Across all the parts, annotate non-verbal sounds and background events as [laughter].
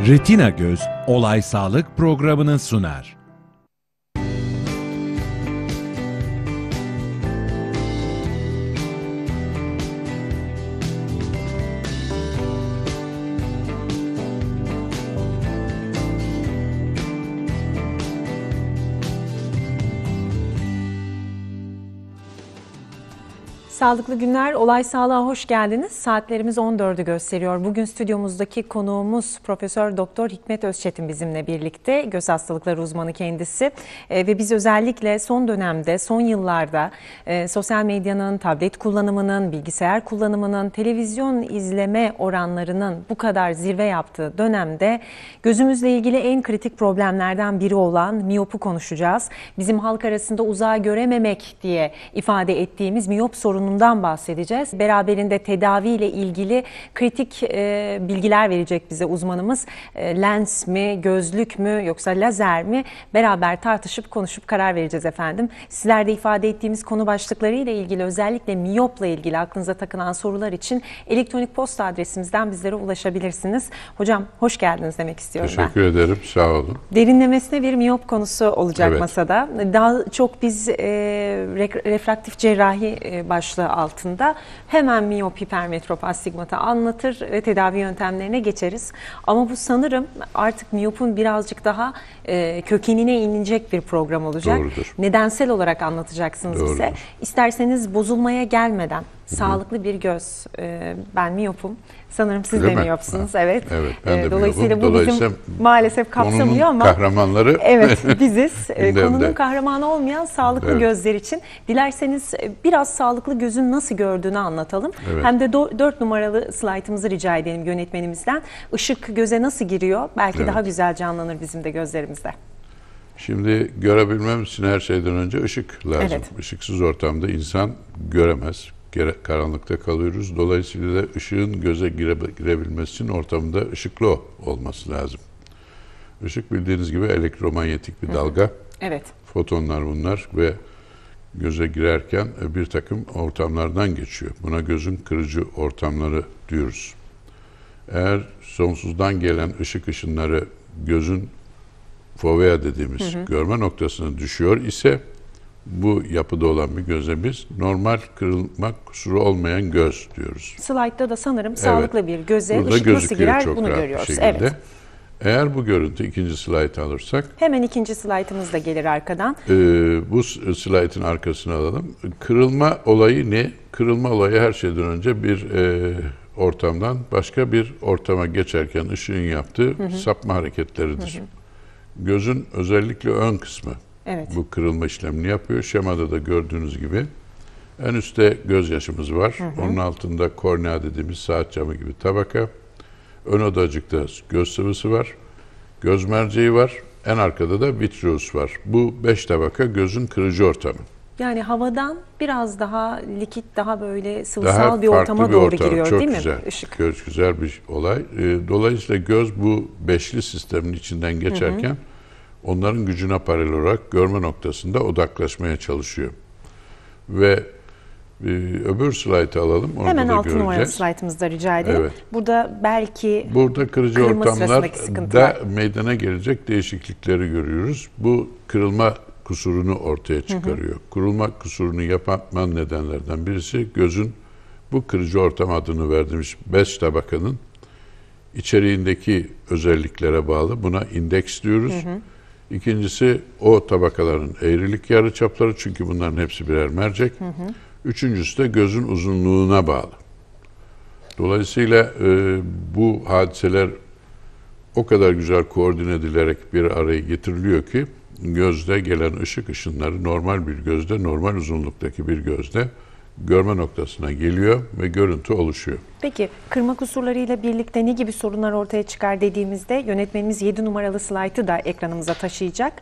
Retina Göz Olay Sağlık programını sunar. sağlıklı günler. Olay Sağlığa hoş geldiniz. Saatlerimiz 14'ü gösteriyor. Bugün stüdyomuzdaki konuğumuz Profesör Doktor Hikmet Özçetin bizimle birlikte. Göz hastalıkları uzmanı kendisi. E, ve biz özellikle son dönemde, son yıllarda e, sosyal medyanın, tablet kullanımının, bilgisayar kullanımının, televizyon izleme oranlarının bu kadar zirve yaptığı dönemde gözümüzle ilgili en kritik problemlerden biri olan miyopu konuşacağız. Bizim halk arasında uzağa görememek diye ifade ettiğimiz miyop sorununu durumdan bahsedeceğiz. Beraberinde tedavi ile ilgili kritik e, bilgiler verecek bize uzmanımız. E, lens mi, gözlük mü yoksa lazer mi? Beraber tartışıp konuşup karar vereceğiz efendim. sizlerde ifade ettiğimiz konu başlıkları ile ilgili özellikle miyopla ilgili aklınıza takılan sorular için elektronik posta adresimizden bizlere ulaşabilirsiniz. Hocam hoş geldiniz demek istiyorum Teşekkür ben. ederim. Sağ olun. Derinlemesine bir miyop konusu olacak evet. masada. Daha çok biz e, refraktif cerrahi e, başlığı başlığı altında hemen miyop, hipermetrop astigmata anlatır ve tedavi yöntemlerine geçeriz. Ama bu sanırım artık miyopun birazcık daha e, kökenine inilecek bir program olacak. Doğrudur. Nedensel olarak anlatacaksınız Doğrudur. bize. İsterseniz bozulmaya gelmeden sağlıklı bir göz. Ee, ben miyopum. Sanırım siz Değil de mi? miyopsunuz. Ha. Evet. evet ben ee, de Dolayısıyla miyopum. bu Dolayısıyla maalesef kapsamıyor ama. kahramanları. [laughs] Evet [laughs] biziz. Ee, konunun kahramanı olmayan sağlıklı evet. gözler için. Dilerseniz e, biraz sağlıklı gözün nasıl gördüğünü anlatalım. Evet. Hem de 4 numaralı slaytımızı rica edelim yönetmenimizden. Işık göze nasıl giriyor? Belki evet. daha güzel canlanır bizim de gözlerimizde. Şimdi görebilmem için her şeyden önce ışık lazım. Evet. Işıksız ortamda insan göremez, karanlıkta kalıyoruz. Dolayısıyla da ışığın göze gire, girebilmesi için ortamda ışıklı olması lazım. Işık bildiğiniz gibi elektromanyetik bir dalga. Evet. Fotonlar bunlar ve göze girerken e, bir takım ortamlardan geçiyor. Buna gözün kırıcı ortamları diyoruz. Eğer sonsuzdan gelen ışık ışınları gözün fovea dediğimiz hı hı. görme noktasına düşüyor ise bu yapıda olan bir göze biz normal kırılmak kusuru olmayan göz diyoruz. Slaytta da sanırım sağlıklı bir göze Burada ışık nasıl girer çok bunu rahat görüyoruz. Bir şekilde. Evet. Eğer bu görüntü ikinci slaytı alırsak. Hemen ikinci slaytımız da gelir arkadan. E, bu slaytın arkasını alalım. Kırılma olayı ne? Kırılma olayı her şeyden önce bir e, ortamdan başka bir ortama geçerken ışığın yaptığı hı hı. sapma hareketleridir. Hı hı. Gözün özellikle ön kısmı Evet. Bu kırılma işlemini yapıyor. Şemada da gördüğünüz gibi en üstte gözyaşımız var. Hı hı. Onun altında kornea dediğimiz saat camı gibi tabaka. Ön odacıkta göz sıvısı var. Göz merceği var. En arkada da vitreus var. Bu beş tabaka gözün kırıcı ortamı. Yani havadan biraz daha likit, daha böyle sıvısal daha bir ortama bir doğru ortam. giriyor Çok değil mi? güzel. mi? Işık. Göz güzel bir olay. Ee, dolayısıyla göz bu beşli sistemin içinden geçerken hı hı onların gücüne paralel olarak görme noktasında odaklaşmaya çalışıyor. Ve e, öbür slaytı alalım. Orada Hemen da 6 göreceğiz. numaralı slaytımızda rica ederim. Evet. Burada belki Burada kırıcı ortamlar da meydana gelecek değişiklikleri görüyoruz. Bu kırılma kusurunu ortaya çıkarıyor. Hı hı. Kurulma kusurunu yapan nedenlerden birisi gözün bu kırıcı ortam adını verdiğimiz beş tabakanın içeriğindeki özelliklere bağlı. Buna indeks diyoruz. Hı hı. İkincisi o tabakaların eğrilik yarıçapları çünkü bunların hepsi birer mercek. Hı hı. Üçüncüsü de gözün uzunluğuna bağlı. Dolayısıyla e, bu hadiseler o kadar güzel koordine edilerek bir araya getiriliyor ki gözde gelen ışık ışınları normal bir gözde, normal uzunluktaki bir gözde görme noktasına geliyor ve görüntü oluşuyor. Peki kırma kusurlarıyla birlikte ne gibi sorunlar ortaya çıkar dediğimizde yönetmenimiz 7 numaralı slaytı da ekranımıza taşıyacak.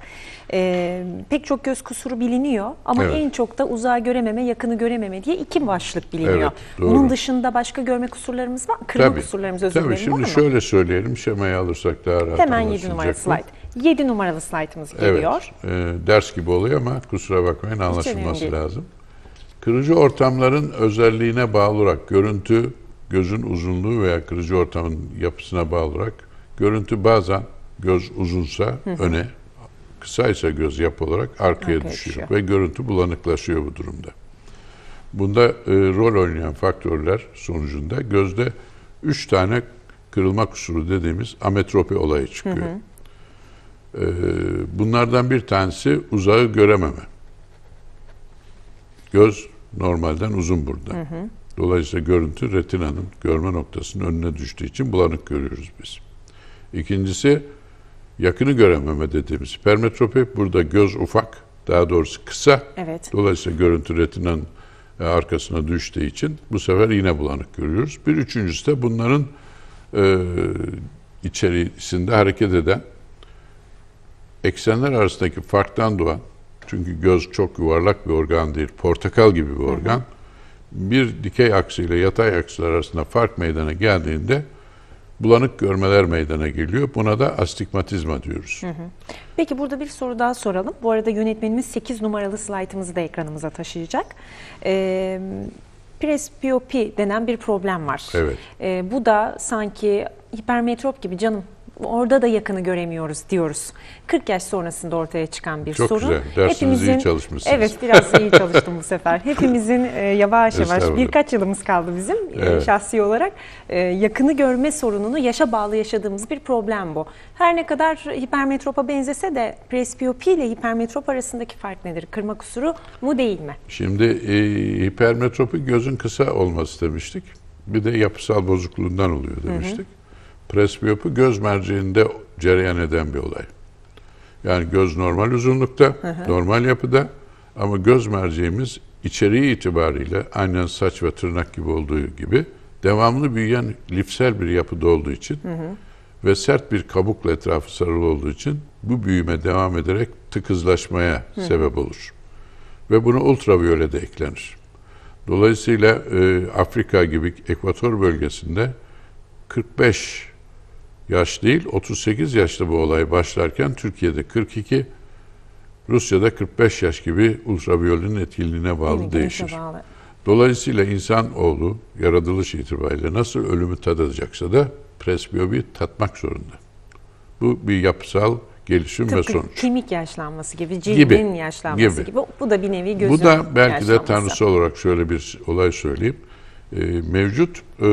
Ee, pek çok göz kusuru biliniyor ama evet. en çok da uzağa görememe, yakını görememe diye iki başlık biliniyor. Evet, doğru. Bunun dışında başka görme kusurlarımız var Kırma tabii, kusurlarımız özür dilerim şimdi şöyle söyleyelim şemayı alırsak daha rahat Hemen 7 numaralı slayt. 7 numaralı slaytımız geliyor. Evet, e, ders gibi oluyor ama kusura bakmayın anlaşılması lazım. Kırıcı ortamların özelliğine bağlı olarak görüntü, gözün uzunluğu veya kırıcı ortamın yapısına bağlı olarak görüntü bazen göz uzunsa hı hı. öne, kısaysa göz yapı olarak arkaya okay, düşüyor sure. ve görüntü bulanıklaşıyor bu durumda. Bunda e, rol oynayan faktörler sonucunda gözde 3 tane kırılma kusuru dediğimiz ametropi olayı çıkıyor. Hı hı. E, bunlardan bir tanesi uzağı görememe. Göz normalden uzun burada. Hı hı. Dolayısıyla görüntü retinanın görme noktasının önüne düştüğü için bulanık görüyoruz biz. İkincisi yakını görememe dediğimiz hipermetropi. Burada göz ufak, daha doğrusu kısa. Evet. Dolayısıyla görüntü retinanın e, arkasına düştüğü için bu sefer yine bulanık görüyoruz. Bir üçüncüsü de bunların e, içerisinde hareket eden eksenler arasındaki farktan doğan çünkü göz çok yuvarlak bir organ değil, portakal gibi bir organ. Hı hı. Bir dikey aksi ile yatay akslar arasında fark meydana geldiğinde bulanık görmeler meydana geliyor. Buna da astigmatizma diyoruz. Hı hı. Peki burada bir soru daha soralım. Bu arada yönetmenimiz 8 numaralı slaytımızı da ekranımıza taşıyacak. Ee, presbiyopi denen bir problem var. Evet. Ee, bu da sanki hipermetrop gibi canım orada da yakını göremiyoruz diyoruz. 40 yaş sonrasında ortaya çıkan bir Çok sorun. Çok güzel. Dersiniz Hepimizin, iyi çalışmışsınız. Evet biraz iyi [laughs] çalıştım bu sefer. Hepimizin e, yavaş yavaş birkaç yılımız kaldı bizim e, evet. şahsi olarak. E, yakını görme sorununu yaşa bağlı yaşadığımız bir problem bu. Her ne kadar hipermetropa benzese de presbiyopi ile hipermetrop arasındaki fark nedir? Kırma kusuru mu değil mi? Şimdi e, hipermetropi gözün kısa olması demiştik. Bir de yapısal bozukluğundan oluyor demiştik. Hı hı presbiyopu göz merceğinde cereyan eden bir olay. Yani göz normal uzunlukta, hı hı. normal yapıda ama göz merceğimiz içeriği itibariyle aynen saç ve tırnak gibi olduğu gibi devamlı büyüyen lifsel bir yapıda olduğu için hı hı. ve sert bir kabukla etrafı sarılı olduğu için bu büyüme devam ederek tıkızlaşmaya hı. sebep olur. Ve bunu ultraviyole de eklenir. Dolayısıyla e, Afrika gibi ekvator bölgesinde 45 yaş değil 38 yaşta bu olay başlarken Türkiye'de 42, Rusya'da 45 yaş gibi ultraviyolin etkinliğine bağlı evet, değişir. Bağlı. Dolayısıyla insan oğlu yaratılış itibariyle nasıl ölümü tadacaksa da presbiyobi tatmak zorunda. Bu bir yapısal gelişim Tıpkı ve sonuç. kemik yaşlanması gibi, cildin gibi, yaşlanması gibi. gibi. Bu da bir nevi gözün Bu da belki de tanrısı olarak şöyle bir olay söyleyeyim. E, mevcut e,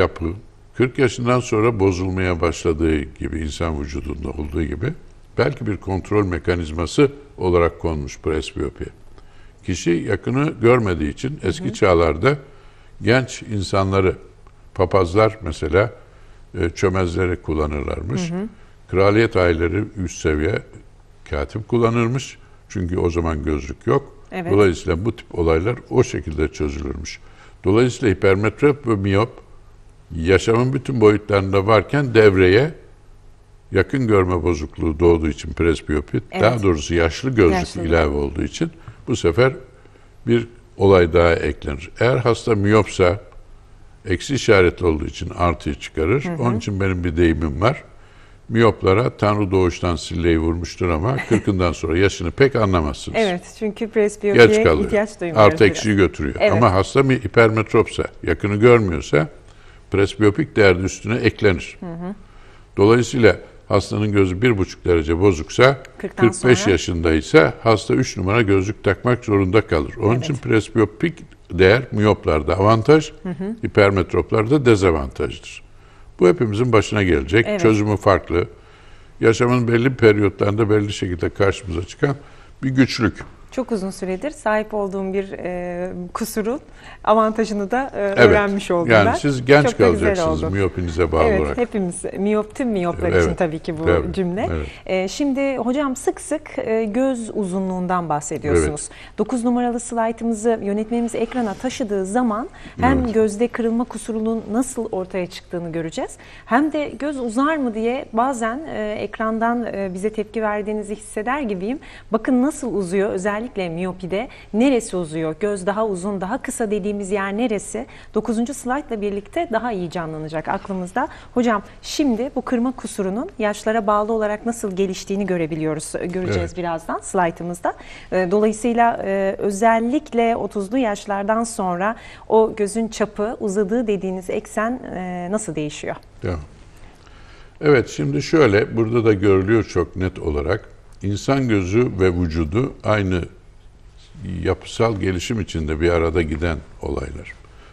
yapı, 40 yaşından sonra bozulmaya başladığı gibi insan vücudunda olduğu gibi belki bir kontrol mekanizması olarak konmuş presbiyopi. Kişi yakını görmediği için eski hı hı. çağlarda genç insanları papazlar mesela e, çömezleri kullanırlarmış. Hı hı. Kraliyet aileleri üst seviye katip kullanırmış. Çünkü o zaman gözlük yok. Evet. Dolayısıyla bu tip olaylar o şekilde çözülürmüş. Dolayısıyla hipermetrop ve miyop yaşamın bütün boyutlarında varken devreye yakın görme bozukluğu doğduğu için presbiyopi, evet. daha doğrusu yaşlı gözlük yaşlı. ilave olduğu için bu sefer bir olay daha eklenir. Eğer hasta miyopsa eksi işaret olduğu için artıyı çıkarır. Hı hı. Onun için benim bir deyimim var. Miyoplara Tanrı doğuştan silleyi vurmuştur ama [laughs] kırkından sonra yaşını pek anlamazsınız. Evet çünkü presbiyopiye ihtiyaç duymuyoruz. Artı eksiyi götürüyor. Evet. Ama hasta mi hipermetropsa, yakını görmüyorsa presbiyopik değer üstüne eklenir. Hı hı. Dolayısıyla hastanın gözü bir buçuk derece bozuksa 45 sonra... yaşındaysa hasta 3 numara gözlük takmak zorunda kalır. Onun evet. için presbiyopik değer miyoplarda avantaj, hı hı. hipermetroplarda dezavantajdır. Bu hepimizin başına gelecek. Evet. Çözümü farklı. Yaşamın belli periyotlarında belli şekilde karşımıza çıkan bir güçlük çok uzun süredir sahip olduğum bir e, kusurun avantajını da e, evet. öğrenmiş oldum yani ben. siz genç çok kalacaksınız miyopinize bağlı evet, olarak. Evet hepimiz miyop tüm miyoplar evet. için tabii ki bu evet. cümle. Evet. E, şimdi hocam sık sık e, göz uzunluğundan bahsediyorsunuz. Evet. 9 numaralı slaytımızı yönetmenimiz ekrana taşıdığı zaman hem evet. gözde kırılma kusurunun nasıl ortaya çıktığını göreceğiz. Hem de göz uzar mı diye bazen e, ekrandan e, bize tepki verdiğinizi hisseder gibiyim. Bakın nasıl uzuyor özellikle özellikle miyopide neresi uzuyor? Göz daha uzun, daha kısa dediğimiz yer neresi? 9. slaytla birlikte daha iyi canlanacak aklımızda. Hocam şimdi bu kırma kusurunun yaşlara bağlı olarak nasıl geliştiğini görebiliyoruz. Ee, göreceğiz evet. birazdan slaytımızda. Ee, dolayısıyla e, özellikle 30'lu yaşlardan sonra o gözün çapı, uzadığı dediğiniz eksen e, nasıl değişiyor? Evet. Evet şimdi şöyle burada da görülüyor çok net olarak İnsan gözü ve vücudu aynı yapısal gelişim içinde bir arada giden olaylar.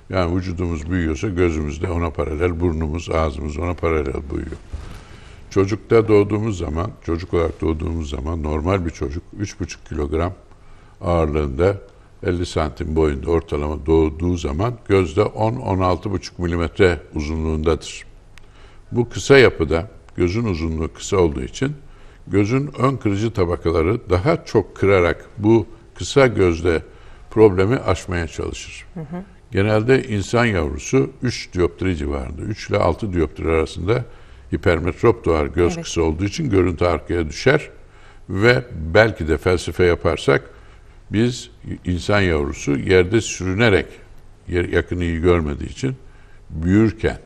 Yani vücudumuz büyüyorsa gözümüz de ona paralel, burnumuz, ağzımız ona paralel büyüyor. Çocukta doğduğumuz zaman, çocuk olarak doğduğumuz zaman normal bir çocuk 3,5 kilogram ağırlığında 50 santim boyunda ortalama doğduğu zaman gözde 10-16,5 milimetre uzunluğundadır. Bu kısa yapıda gözün uzunluğu kısa olduğu için gözün ön kırıcı tabakaları daha çok kırarak bu kısa gözde problemi aşmaya çalışır. Hı hı. Genelde insan yavrusu 3 dioptri civarında, 3 ile 6 dioptri arasında hipermetrop doğar göz evet. kısa olduğu için görüntü arkaya düşer ve belki de felsefe yaparsak biz insan yavrusu yerde sürünerek yakını iyi görmediği için büyürken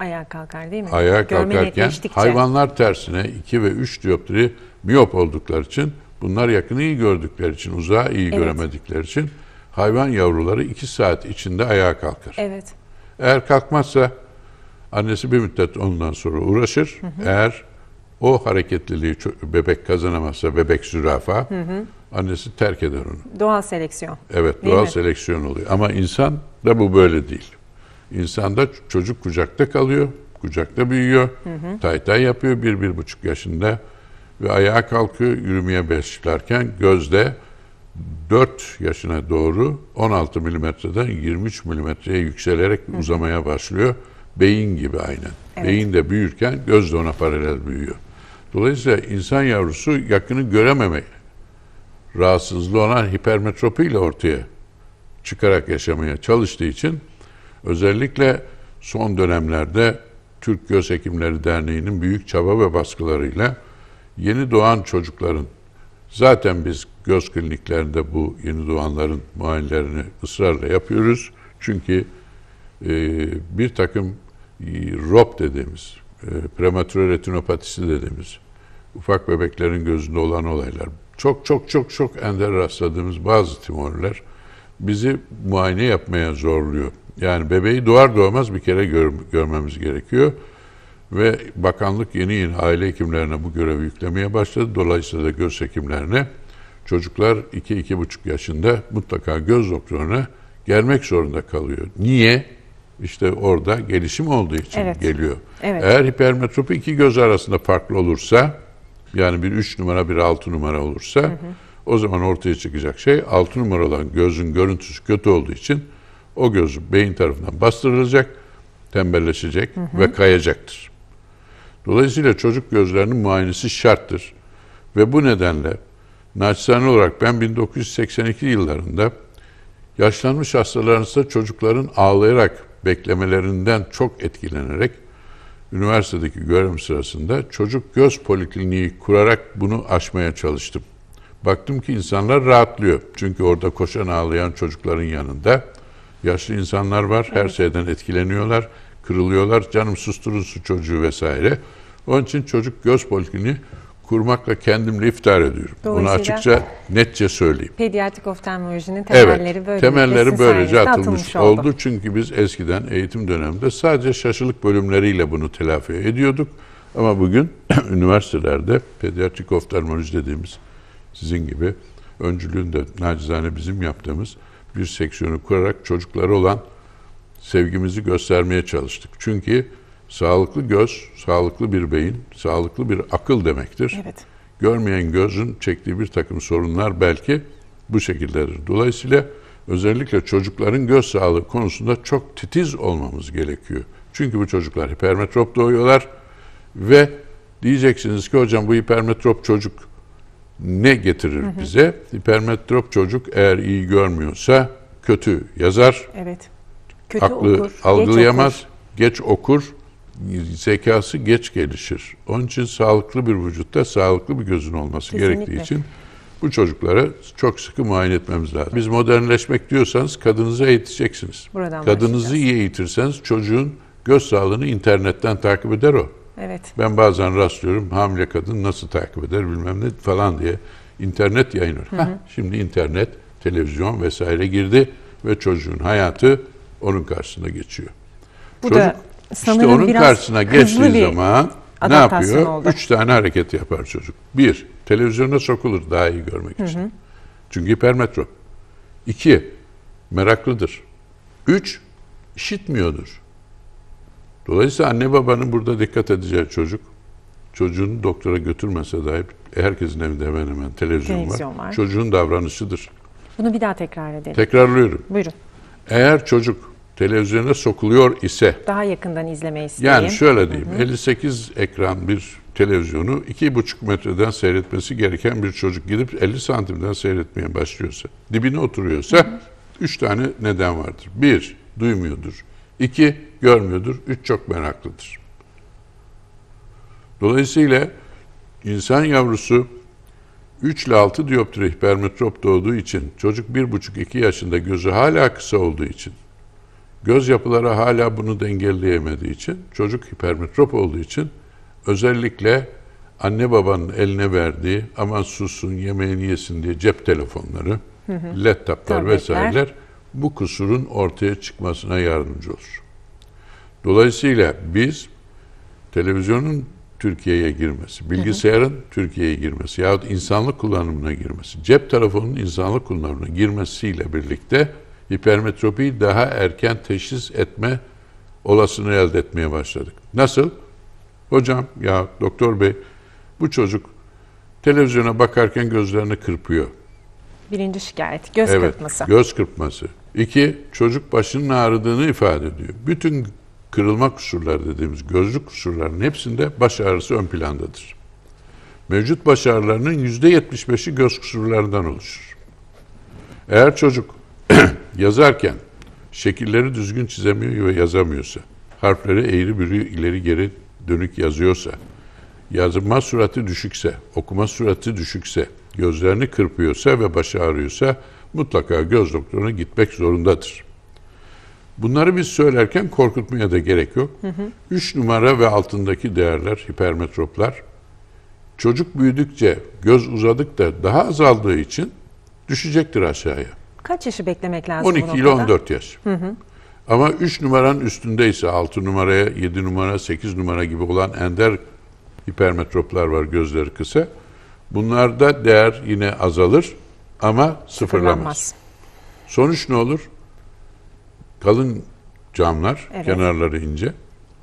ayağa kalkar değil mi? Ayağa Görme kalkarken hayvanlar tersine 2 ve 3 dioptri miyop oldukları için bunlar yakını iyi gördükleri için uzağı iyi evet. göremedikleri için hayvan yavruları 2 saat içinde ayağa kalkar. Evet. Eğer kalkmazsa annesi bir müddet ondan sonra uğraşır. Hı hı. Eğer o hareketliliği bebek kazanamazsa bebek zürafa hı hı. annesi terk eder onu. Doğal seleksiyon. Evet, doğal seleksiyon oluyor ama insan da bu böyle değil. İnsanda çocuk kucakta kalıyor, kucakta büyüyor, taytay tay yapıyor bir, bir buçuk yaşında ve ayağa kalkıyor yürümeye başlarken gözde 4 yaşına doğru 16 milimetreden 23 milimetreye yükselerek Hı. uzamaya başlıyor. Beyin gibi aynen. Evet. Beyin de büyürken göz de ona paralel büyüyor. Dolayısıyla insan yavrusu yakını görememek rahatsızlığı olan hipermetropiyle ortaya çıkarak yaşamaya çalıştığı için Özellikle son dönemlerde Türk Göz Hekimleri Derneği'nin büyük çaba ve baskılarıyla yeni doğan çocukların zaten biz göz kliniklerinde bu yeni doğanların muayenelerini ısrarla yapıyoruz. Çünkü e, bir takım e, ROP dediğimiz, e, prematüre retinopatisi dediğimiz ufak bebeklerin gözünde olan olaylar. Çok çok çok çok ender rastladığımız bazı tümörler bizi muayene yapmaya zorluyor. Yani bebeği doğar doğmaz bir kere gör, görmemiz gerekiyor. Ve bakanlık yeni yeni aile hekimlerine bu görevi yüklemeye başladı. Dolayısıyla da göz hekimlerine çocuklar 2-2,5 yaşında mutlaka göz doktoruna gelmek zorunda kalıyor. Niye? İşte orada gelişim olduğu için evet. geliyor. Evet. Eğer hipermetropi iki göz arasında farklı olursa yani bir 3 numara bir 6 numara olursa hı hı. o zaman ortaya çıkacak şey 6 numara olan gözün görüntüsü kötü olduğu için o göz beyin tarafından bastırılacak, tembelleşecek hı hı. ve kayacaktır. Dolayısıyla çocuk gözlerinin muayenesi şarttır. Ve bu nedenle naçizane olarak ben 1982 yıllarında yaşlanmış hastalarınızda çocukların ağlayarak beklemelerinden çok etkilenerek üniversitedeki görevim sırasında çocuk göz polikliniği kurarak bunu aşmaya çalıştım. Baktım ki insanlar rahatlıyor. Çünkü orada koşan ağlayan çocukların yanında Yaşlı insanlar var. Her evet. şeyden etkileniyorlar. Kırılıyorlar. Canım susturun su çocuğu vesaire. Onun için çocuk göz polikliğini kurmakla kendimle iftihar ediyorum. Bunu açıkça netçe söyleyeyim. Pediatrik oftalmolojinin temelleri evet, böylece, temelleri böylece atılmış oldu. oldu. Çünkü biz eskiden eğitim döneminde sadece şaşılık bölümleriyle bunu telafi ediyorduk. Ama bugün [clears throat] üniversitelerde pediatrik oftalmoloji dediğimiz sizin gibi öncülüğünde nacizane bizim yaptığımız bir seksiyonu kurarak çocuklara olan sevgimizi göstermeye çalıştık. Çünkü sağlıklı göz, sağlıklı bir beyin, sağlıklı bir akıl demektir. Evet. Görmeyen gözün çektiği bir takım sorunlar belki bu şekildedir. Dolayısıyla özellikle çocukların göz sağlığı konusunda çok titiz olmamız gerekiyor. Çünkü bu çocuklar hipermetrop doğuyorlar ve diyeceksiniz ki hocam bu hipermetrop çocuk ne getirir hı hı. bize? Hipermetrop çocuk eğer iyi görmüyorsa kötü yazar. Evet. Kötü aklı okur, algılayamaz, geç okur. geç okur, zekası geç gelişir. Onun için sağlıklı bir vücutta sağlıklı bir gözün olması Kesinlikle. gerektiği için bu çocuklara çok sıkı muayene etmemiz lazım. Biz modernleşmek diyorsanız kadınızı eğiteceksiniz. Buradan Kadınızı iyi eğitirseniz çocuğun göz sağlığını internetten takip eder o. Evet. Ben bazen rastlıyorum hamile kadın nasıl takip eder bilmem ne falan diye internet yayınlar. şimdi internet, televizyon vesaire girdi ve çocuğun hayatı onun karşısına geçiyor. Bu Çocuk da işte onun biraz karşısına geçtiği zaman ne yapıyor? Oldu. Üç tane hareket yapar çocuk. Bir, televizyona sokulur daha iyi görmek için. Hı hı. Çünkü hipermetrop. İki, meraklıdır. Üç, işitmiyordur. Dolayısıyla anne babanın burada dikkat edeceği çocuk, çocuğunu doktora götürmese dahi herkesin evinde hemen hemen televizyon, televizyon var. var. Çocuğun davranışıdır. Bunu bir daha tekrar edelim. Tekrarlıyorum. Buyurun. Eğer çocuk televizyona sokuluyor ise daha yakından izlemeyi isteyeyim. Yani şöyle diyeyim. Hı hı. 58 ekran bir televizyonu 2,5 metreden seyretmesi gereken bir çocuk gidip 50 santimden seyretmeye başlıyorsa, dibine oturuyorsa 3 tane neden vardır. Bir Duymuyordur. 2 görmüyordur. Üç çok meraklıdır. Dolayısıyla insan yavrusu 3 ile 6 diyoptri hipermetrop doğduğu için, çocuk 1,5-2 yaşında gözü hala kısa olduğu için, göz yapıları hala bunu dengeleyemediği için, çocuk hipermetrop olduğu için özellikle anne babanın eline verdiği aman susun yemeğini yesin diye cep telefonları, laptoplar vesaireler bu kusurun ortaya çıkmasına yardımcı olur. Dolayısıyla biz televizyonun Türkiye'ye girmesi, bilgisayarın Türkiye'ye girmesi yahut insanlık kullanımına girmesi, cep telefonunun insanlık kullanımına girmesiyle birlikte hipermetropiyi daha erken teşhis etme olasını elde etmeye başladık. Nasıl? Hocam ya doktor bey bu çocuk televizyona bakarken gözlerini kırpıyor. Birinci şikayet göz evet, kırpması. Göz kırpması. İki çocuk başının ağrıdığını ifade ediyor. Bütün kırılma kusurları dediğimiz gözlük kusurlarının hepsinde baş ağrısı ön plandadır. Mevcut baş ağrılarının %75'i göz kusurlarından oluşur. Eğer çocuk [clears throat] yazarken şekilleri düzgün çizemiyor ve yazamıyorsa, harfleri eğri bürü ileri geri dönük yazıyorsa, yazma sürati düşükse, okuma sürati düşükse, gözlerini kırpıyorsa ve baş ağrıyorsa mutlaka göz doktoruna gitmek zorundadır. Bunları biz söylerken korkutmaya da gerek yok. Hı Üç numara ve altındaki değerler, hipermetroplar çocuk büyüdükçe, göz uzadıkça daha azaldığı için düşecektir aşağıya. Kaç yaşı beklemek lazım? 12 ile 14 yaş. Hı hı. Ama 3 numaranın üstündeyse 6 numaraya, 7 numara, 8 numara gibi olan ender hipermetroplar var gözleri kısa. Bunlarda değer yine azalır ama sıfırlamaz. sıfırlanmaz. Sonuç ne olur? kalın camlar, evet. kenarları ince.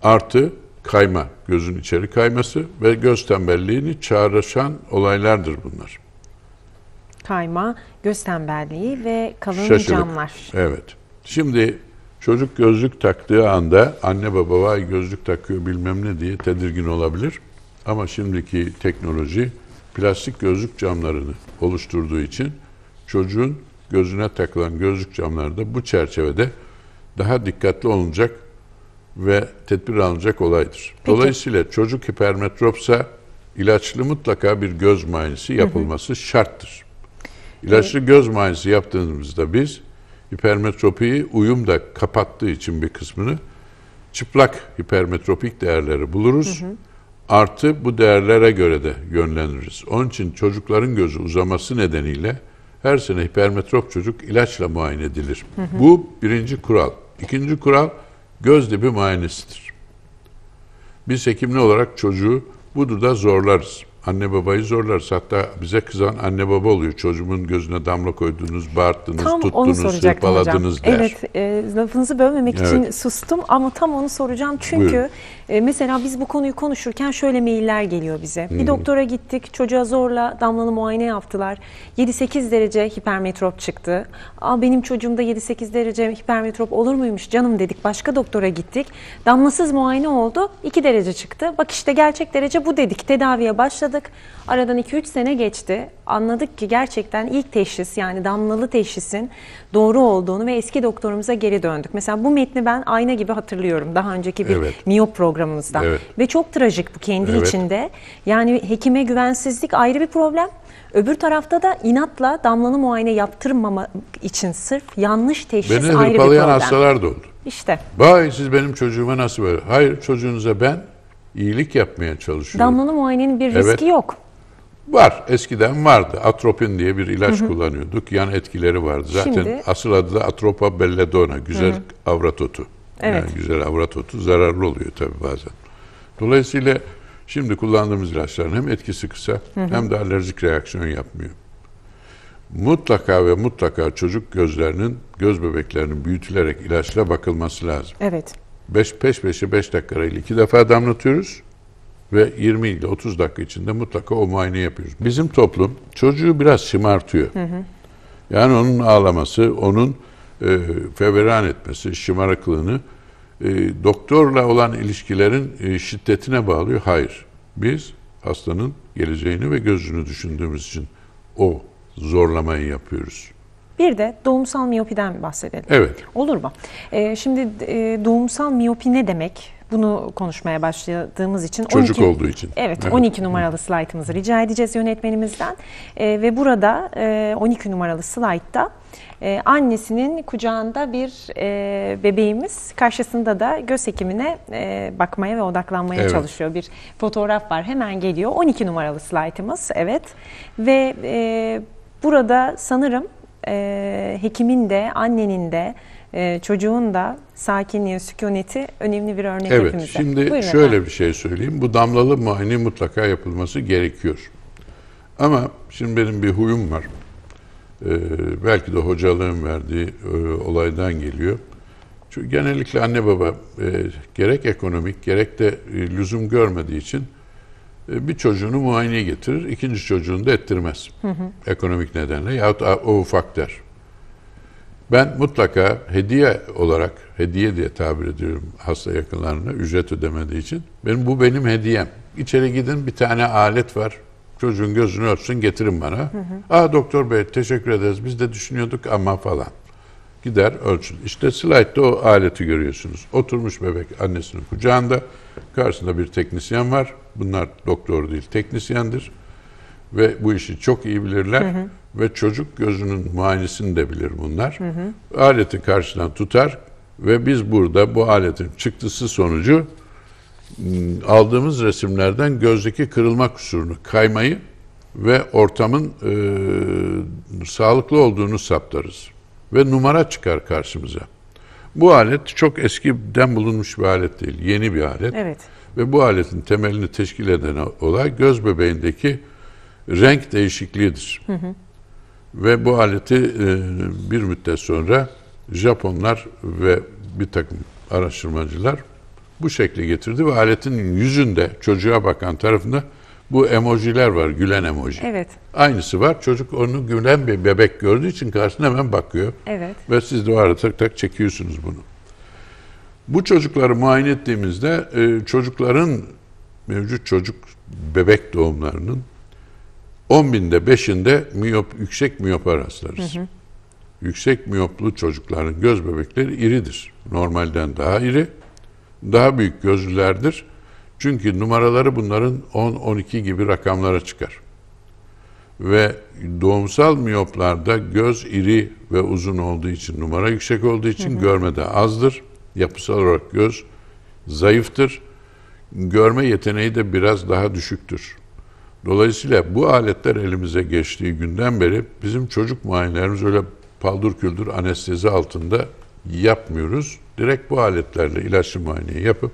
Artı kayma, gözün içeri kayması ve göz tembelliğini çağrışan olaylardır bunlar. Kayma, göz tembelliği ve kalın Şaşırık. camlar. Evet. Şimdi çocuk gözlük taktığı anda anne baba vay gözlük takıyor bilmem ne diye tedirgin olabilir. Ama şimdiki teknoloji plastik gözlük camlarını oluşturduğu için çocuğun gözüne takılan gözlük camları da bu çerçevede daha dikkatli olunacak ve tedbir alınacak olaydır. Peki. Dolayısıyla çocuk hipermetropsa ilaçlı mutlaka bir göz muayenesi yapılması hı hı. şarttır. İlaçlı evet. göz muayenesi yaptığımızda biz hipermetropiyi uyumda kapattığı için bir kısmını çıplak hipermetropik değerleri buluruz. Hı hı. Artı bu değerlere göre de yönlendiririz. Onun için çocukların gözü uzaması nedeniyle her sene hipermetrop çocuk ilaçla muayene edilir. Hı hı. Bu birinci kural. İkinci kural göz dibi muayenesidir. Biz hekimli olarak çocuğu bu duda zorlarız. Anne babayı zorlarız. Hatta bize kızan anne baba oluyor. Çocuğumun gözüne damla koydunuz, bağırttınız, tam tuttunuz, hırpaladınız der. Evet, e, lafınızı bölmemek evet. için sustum ama tam onu soracağım. Çünkü Buyurun. E, mesela biz bu konuyu konuşurken şöyle mailler geliyor bize. Bir hmm. doktora gittik, çocuğa zorla damlalı muayene yaptılar. 7-8 derece hipermetrop çıktı. Aa, benim çocuğumda 7-8 derece hipermetrop olur muymuş canım dedik. Başka doktora gittik. Damlasız muayene oldu. 2 derece çıktı. Bak işte gerçek derece bu dedik. Tedaviye başladık. Aradan 2-3 sene geçti. Anladık ki gerçekten ilk teşhis yani damlalı teşhisin doğru olduğunu ve eski doktorumuza geri döndük. Mesela bu metni ben ayna gibi hatırlıyorum. Daha önceki bir Evet. miyop programı programımızda. Evet. Ve çok trajik bu kendi evet. içinde. Yani hekime güvensizlik ayrı bir problem. Öbür tarafta da inatla damlalı muayene yaptırmama için sırf yanlış teşhis Beni ayrı bir problem. Beni hastalar da oldu. İşte. Vay siz benim çocuğuma nasıl böyle? Hayır çocuğunuza ben iyilik yapmaya çalışıyorum. Damlalı muayenenin bir riski yok. Var. Eskiden vardı. Atropin diye bir ilaç hı hı. kullanıyorduk. Yan etkileri vardı. Zaten Şimdi... asıl adı da atropa belladonna. Güzel hı hı. avrat otu. Evet. Yani güzel avrat otu zararlı oluyor tabii bazen. Dolayısıyla şimdi kullandığımız ilaçların hem etkisi kısa hı hı. hem de alerjik reaksiyon yapmıyor. Mutlaka ve mutlaka çocuk gözlerinin, göz bebeklerinin büyütülerek ilaçla bakılması lazım. Evet. Beş peş peşe 5 dakika iki defa damlatıyoruz ve 20 ile 30 dakika içinde mutlaka o muayene yapıyoruz. Bizim toplum çocuğu biraz şımartıyor. Hı hı. Yani onun ağlaması, onun e, feveran etmesi, şımarıklığını e, doktorla olan ilişkilerin e, şiddetine bağlıyor. Hayır. Biz hastanın geleceğini ve gözünü düşündüğümüz için o zorlamayı yapıyoruz. Bir de doğumsal miyopiden bahsedelim. Evet. Olur mu? Ee, şimdi e, doğumsal miyopi ne demek? Bunu konuşmaya başladığımız için. Çocuk 12, olduğu için. Evet, evet. 12 numaralı slaytımızı rica edeceğiz yönetmenimizden. Ee, ve burada e, 12 numaralı slaytta e, annesinin kucağında bir e, bebeğimiz karşısında da göz hekimine e, bakmaya ve odaklanmaya evet. çalışıyor. Bir fotoğraf var hemen geliyor 12 numaralı slaytımız evet ve e, burada sanırım e, hekimin de annenin de e, çocuğun da sakinliği, sükuneti önemli bir örnek evet, hepimize. Şimdi Buyurun şöyle efendim. bir şey söyleyeyim. Bu damlalı muayene mutlaka yapılması gerekiyor. Ama şimdi benim bir huyum var. Ee, belki de hocalığın verdiği e, olaydan geliyor. Çünkü genellikle anne baba e, gerek ekonomik gerek de e, lüzum görmediği için e, bir çocuğunu muayeneye getirir, ikinci çocuğunu da ettirmez. Hı hı. Ekonomik nedenle yahut o ufak der. Ben mutlaka hediye olarak, hediye diye tabir ediyorum hasta yakınlarına ücret ödemediği için. Benim bu benim hediyem. İçeri gidin bir tane alet var. Çocuğun gözünü öpsün getirin bana. Hı hı. Aa doktor bey teşekkür ederiz biz de düşünüyorduk ama falan. Gider ölçün. İşte slide'da o aleti görüyorsunuz. Oturmuş bebek annesinin kucağında. Karşısında bir teknisyen var. Bunlar doktor değil teknisyendir. Ve bu işi çok iyi bilirler. Hı hı. Ve çocuk gözünün muayenesini de bilir bunlar. Hı hı. Aleti karşıdan tutar. Ve biz burada bu aletin çıktısı sonucu Hmm, aldığımız resimlerden gözdeki kırılma kusurunu, kaymayı ve ortamın e, sağlıklı olduğunu saptarız. Ve numara çıkar karşımıza. Bu alet çok eskiden bulunmuş bir alet değil, yeni bir alet. Evet. Ve bu aletin temelini teşkil eden olay göz bebeğindeki renk değişikliğidir. Hı hı. Ve bu aleti e, bir müddet sonra Japonlar ve bir takım araştırmacılar bu şekli getirdi ve aletin yüzünde çocuğa bakan tarafında bu emojiler var, gülen emoji. Evet. Aynısı var. Çocuk onu gülen bir bebek gördüğü için karşısına hemen bakıyor. Evet. Ve siz de o ara tak tak çekiyorsunuz bunu. Bu çocukları muayene ettiğimizde e, çocukların mevcut çocuk bebek doğumlarının 10 binde 5'inde miyop, yüksek miyopa rastlarız. Hı hı. Yüksek miyoplu çocukların göz bebekleri iridir. Normalden daha iri daha büyük gözlülerdir. Çünkü numaraları bunların 10-12 gibi rakamlara çıkar. Ve doğumsal miyoplarda göz iri ve uzun olduğu için, numara yüksek olduğu için hı hı. görme de azdır. Yapısal olarak göz zayıftır. Görme yeteneği de biraz daha düşüktür. Dolayısıyla bu aletler elimize geçtiği günden beri bizim çocuk muayenelerimiz öyle paldur küldür anestezi altında yapmıyoruz. Direkt bu aletlerle ilaçlı muayene yapıp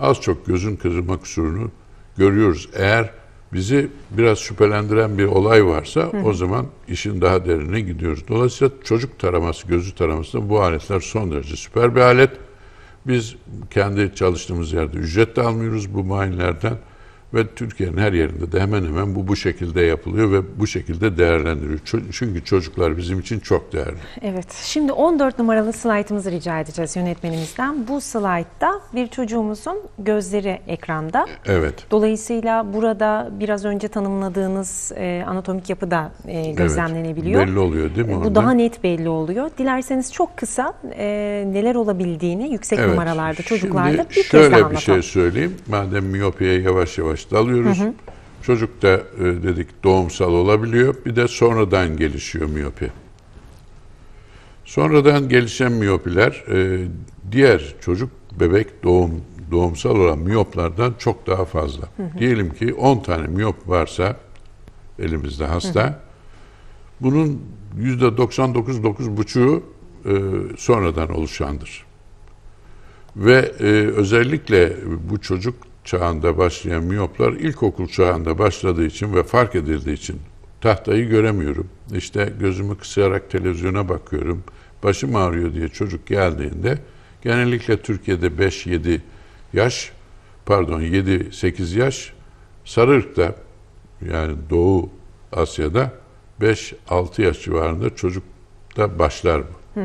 az çok gözün kırılma kusurunu görüyoruz. Eğer bizi biraz şüphelendiren bir olay varsa Hı. o zaman işin daha derine gidiyoruz. Dolayısıyla çocuk taraması, gözü taramasında bu aletler son derece süper bir alet. Biz kendi çalıştığımız yerde ücret de almıyoruz bu muayenelerden. Ve Türkiye'nin her yerinde de hemen hemen bu bu şekilde yapılıyor ve bu şekilde değerlendiriliyor. Çünkü çocuklar bizim için çok değerli. Evet. Şimdi 14 numaralı slaytımızı rica edeceğiz yönetmenimizden. Bu slaytta bir çocuğumuzun gözleri ekranda. E, evet. Dolayısıyla burada biraz önce tanımladığınız e, anatomik yapı da e, gözlemlenebiliyor. Evet. Belli oluyor değil mi? E, orada? Bu daha net belli oluyor. Dilerseniz çok kısa e, neler olabildiğini yüksek evet. numaralarda çocuklarda Şimdi bir kez daha anlatalım. şöyle bir şey söyleyeyim. Madem miyopiye yavaş yavaş başta alıyoruz. Hı hı. Çocukta e, dedik doğumsal olabiliyor. Bir de sonradan gelişiyor miyopi. Sonradan gelişen miyopiler e, diğer çocuk bebek doğum doğumsal olan miyoplardan çok daha fazla. Hı hı. Diyelim ki 10 tane miyop varsa elimizde hasta. Hı hı. Bunun %99-9,5'u e, sonradan oluşandır. Ve e, özellikle bu çocuk çağında başlayan miyoplar ilkokul çağında başladığı için ve fark edildiği için tahtayı göremiyorum. İşte gözümü kısayarak televizyona bakıyorum. Başım ağrıyor diye çocuk geldiğinde genellikle Türkiye'de 5-7 yaş pardon 7-8 yaş sarı yani Doğu Asya'da 5-6 yaş civarında çocuk da başlar bu.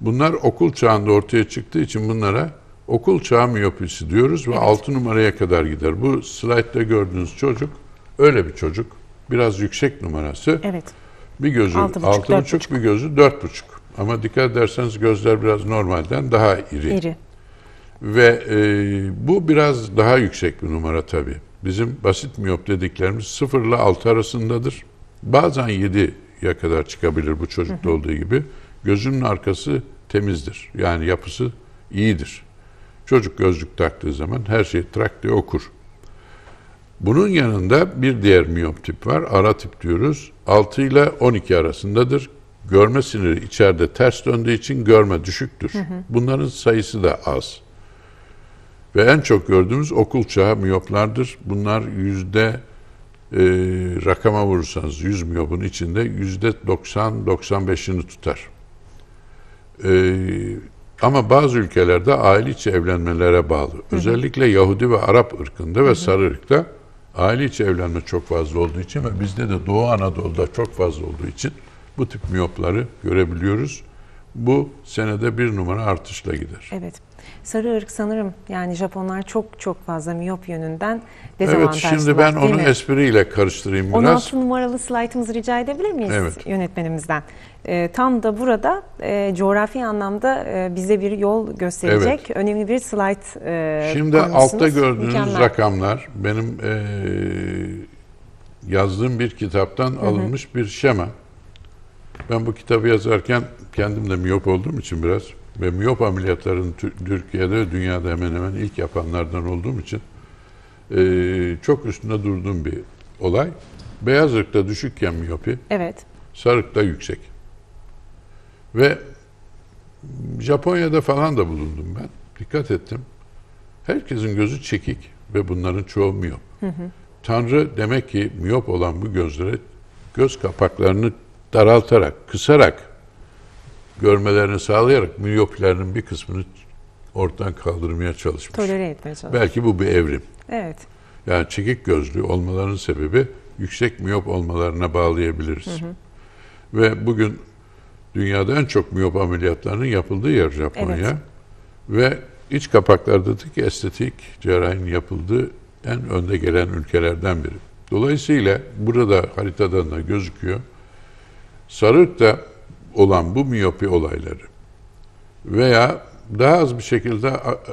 Bunlar okul çağında ortaya çıktığı için bunlara okul çağı miyopisi diyoruz ve evet. 6 numaraya kadar gider. Bu slaytta gördüğünüz çocuk öyle bir çocuk. Biraz yüksek numarası. Evet. Bir gözü 6,5, 6,5 bir gözü 4,5. Ama dikkat ederseniz gözler biraz normalden daha iri. İri. Ve e, bu biraz daha yüksek bir numara tabii. Bizim basit miyop dediklerimiz 0 ile 6 arasındadır. Bazen 7'ye kadar çıkabilir bu çocukta olduğu gibi. Gözünün arkası temizdir. Yani yapısı iyidir. Çocuk gözlük taktığı zaman her şeyi trak diye okur. Bunun yanında bir diğer miyop tip var. Ara tip diyoruz. 6 ile 12 arasındadır. Görme siniri içeride ters döndüğü için görme düşüktür. Hı hı. Bunların sayısı da az. Ve en çok gördüğümüz okul çağı miyoplardır. Bunlar yüzde e, rakama vurursanız 100 miyopun içinde yüzde 90-95'ini tutar. E, ama bazı ülkelerde aile içi evlenmelere bağlı. Özellikle Yahudi ve Arap ırkında ve sarı ırkta aile içi evlenme çok fazla olduğu için ve bizde de Doğu Anadolu'da çok fazla olduğu için bu tip miyopları görebiliyoruz. Bu senede bir numara artışla gider. Evet sarı ırk sanırım yani Japonlar çok çok fazla miyop yönünden dezavantajlı. Evet şimdi ben onu mi? espriyle karıştırayım biraz. 16 numaralı slaytımızı rica edebilir miyiz evet. yönetmenimizden? E, tam da burada e, coğrafi anlamda e, bize bir yol gösterecek evet. önemli bir slayt e, Şimdi altta gördüğünüz mükemmel. rakamlar benim e, yazdığım bir kitaptan Hı-hı. alınmış bir şema. Ben bu kitabı yazarken kendim de miyop olduğum için biraz ve miyop ameliyatlarını Türkiye'de, dünyada hemen hemen ilk yapanlardan olduğum için e, çok üstünde durduğum bir olay. Beyazlıkta düşükken miyopi, evet. sarıkta yüksek. Ve Japonya'da falan da bulundum ben. Dikkat ettim. Herkesin gözü çekik ve bunların çoğu miyop. Hı hı. Tanrı demek ki miyop olan bu gözlere göz kapaklarını daraltarak, kısarak görmelerini sağlayarak miyopilerin bir kısmını ortadan kaldırmaya çalışmış. Tolere etmeye çalışmış. Belki bu bir evrim. Evet. Yani çekik gözlü olmalarının sebebi yüksek miyop olmalarına bağlayabiliriz. Hı hı. Ve bugün dünyada en çok miyop ameliyatlarının yapıldığı yer Japonya. Evet. Ve iç kapaklardaki estetik cerrahinin yapıldığı en önde gelen ülkelerden biri. Dolayısıyla burada haritadan da gözüküyor. Sarık da olan bu miyopi olayları veya daha az bir şekilde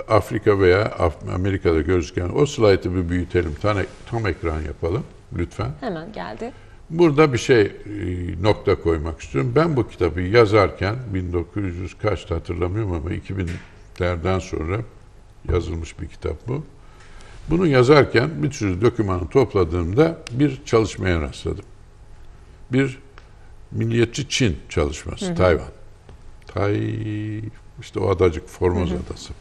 Afrika veya Amerika'da gözüken o slaytı bir büyütelim, tam, ekran yapalım lütfen. Hemen geldi. Burada bir şey e, nokta koymak istiyorum. Ben bu kitabı yazarken 1900 kaçta hatırlamıyorum ama 2000'lerden sonra yazılmış bir kitap bu. Bunu yazarken bir sürü dokümanı topladığımda bir çalışmaya rastladım. Bir Milliyetçi Çin çalışması, hı hı. Tayvan. Tay işte o adacık Formoz hı hı. adası.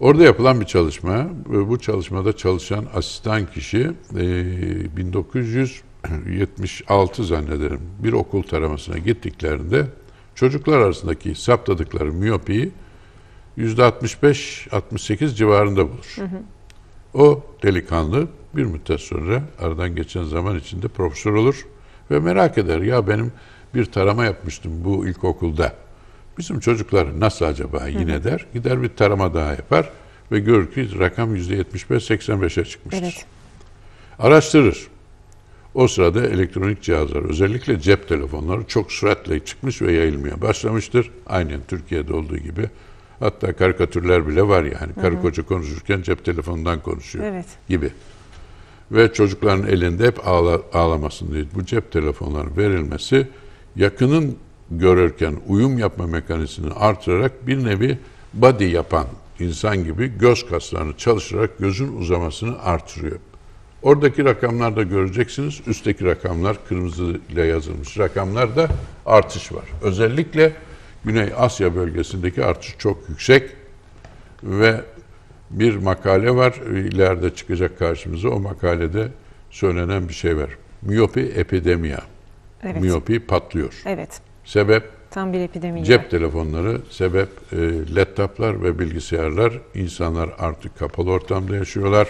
Orada yapılan bir çalışma. E, bu çalışmada çalışan asistan kişi 1976 e, zannederim bir okul taramasına gittiklerinde çocuklar arasındaki saptadıkları miyopiyi %65-68 civarında bulur. Hı hı. O delikanlı bir müddet sonra aradan geçen zaman içinde profesör olur ve merak eder ya benim bir tarama yapmıştım bu ilkokulda. Bizim çocuklar nasıl acaba yine Hı. der. Gider bir tarama daha yapar ve görür ki rakam %75-85'e çıkmıştır. Evet. Araştırır. O sırada elektronik cihazlar özellikle cep telefonları çok süratle çıkmış ve yayılmaya başlamıştır. Aynen Türkiye'de olduğu gibi. Hatta karikatürler bile var yani. Karı koca konuşurken cep telefonundan konuşuyor evet. gibi ve çocukların elinde hep ağla, ağlamasın diye bu cep telefonları verilmesi yakının görürken uyum yapma mekanizmasını artırarak bir nevi body yapan insan gibi göz kaslarını çalışarak gözün uzamasını artırıyor. Oradaki rakamlarda göreceksiniz. Üstteki rakamlar kırmızı ile yazılmış rakamlarda artış var. Özellikle Güney Asya bölgesindeki artış çok yüksek ve bir makale var. ileride çıkacak karşımıza. O makalede söylenen bir şey var. Miyopi epidemiya. Evet. Miyopi patlıyor. Evet. Sebep? Tam bir epidemi. Cep telefonları sebep e, laptoplar ve bilgisayarlar. İnsanlar artık kapalı ortamda yaşıyorlar.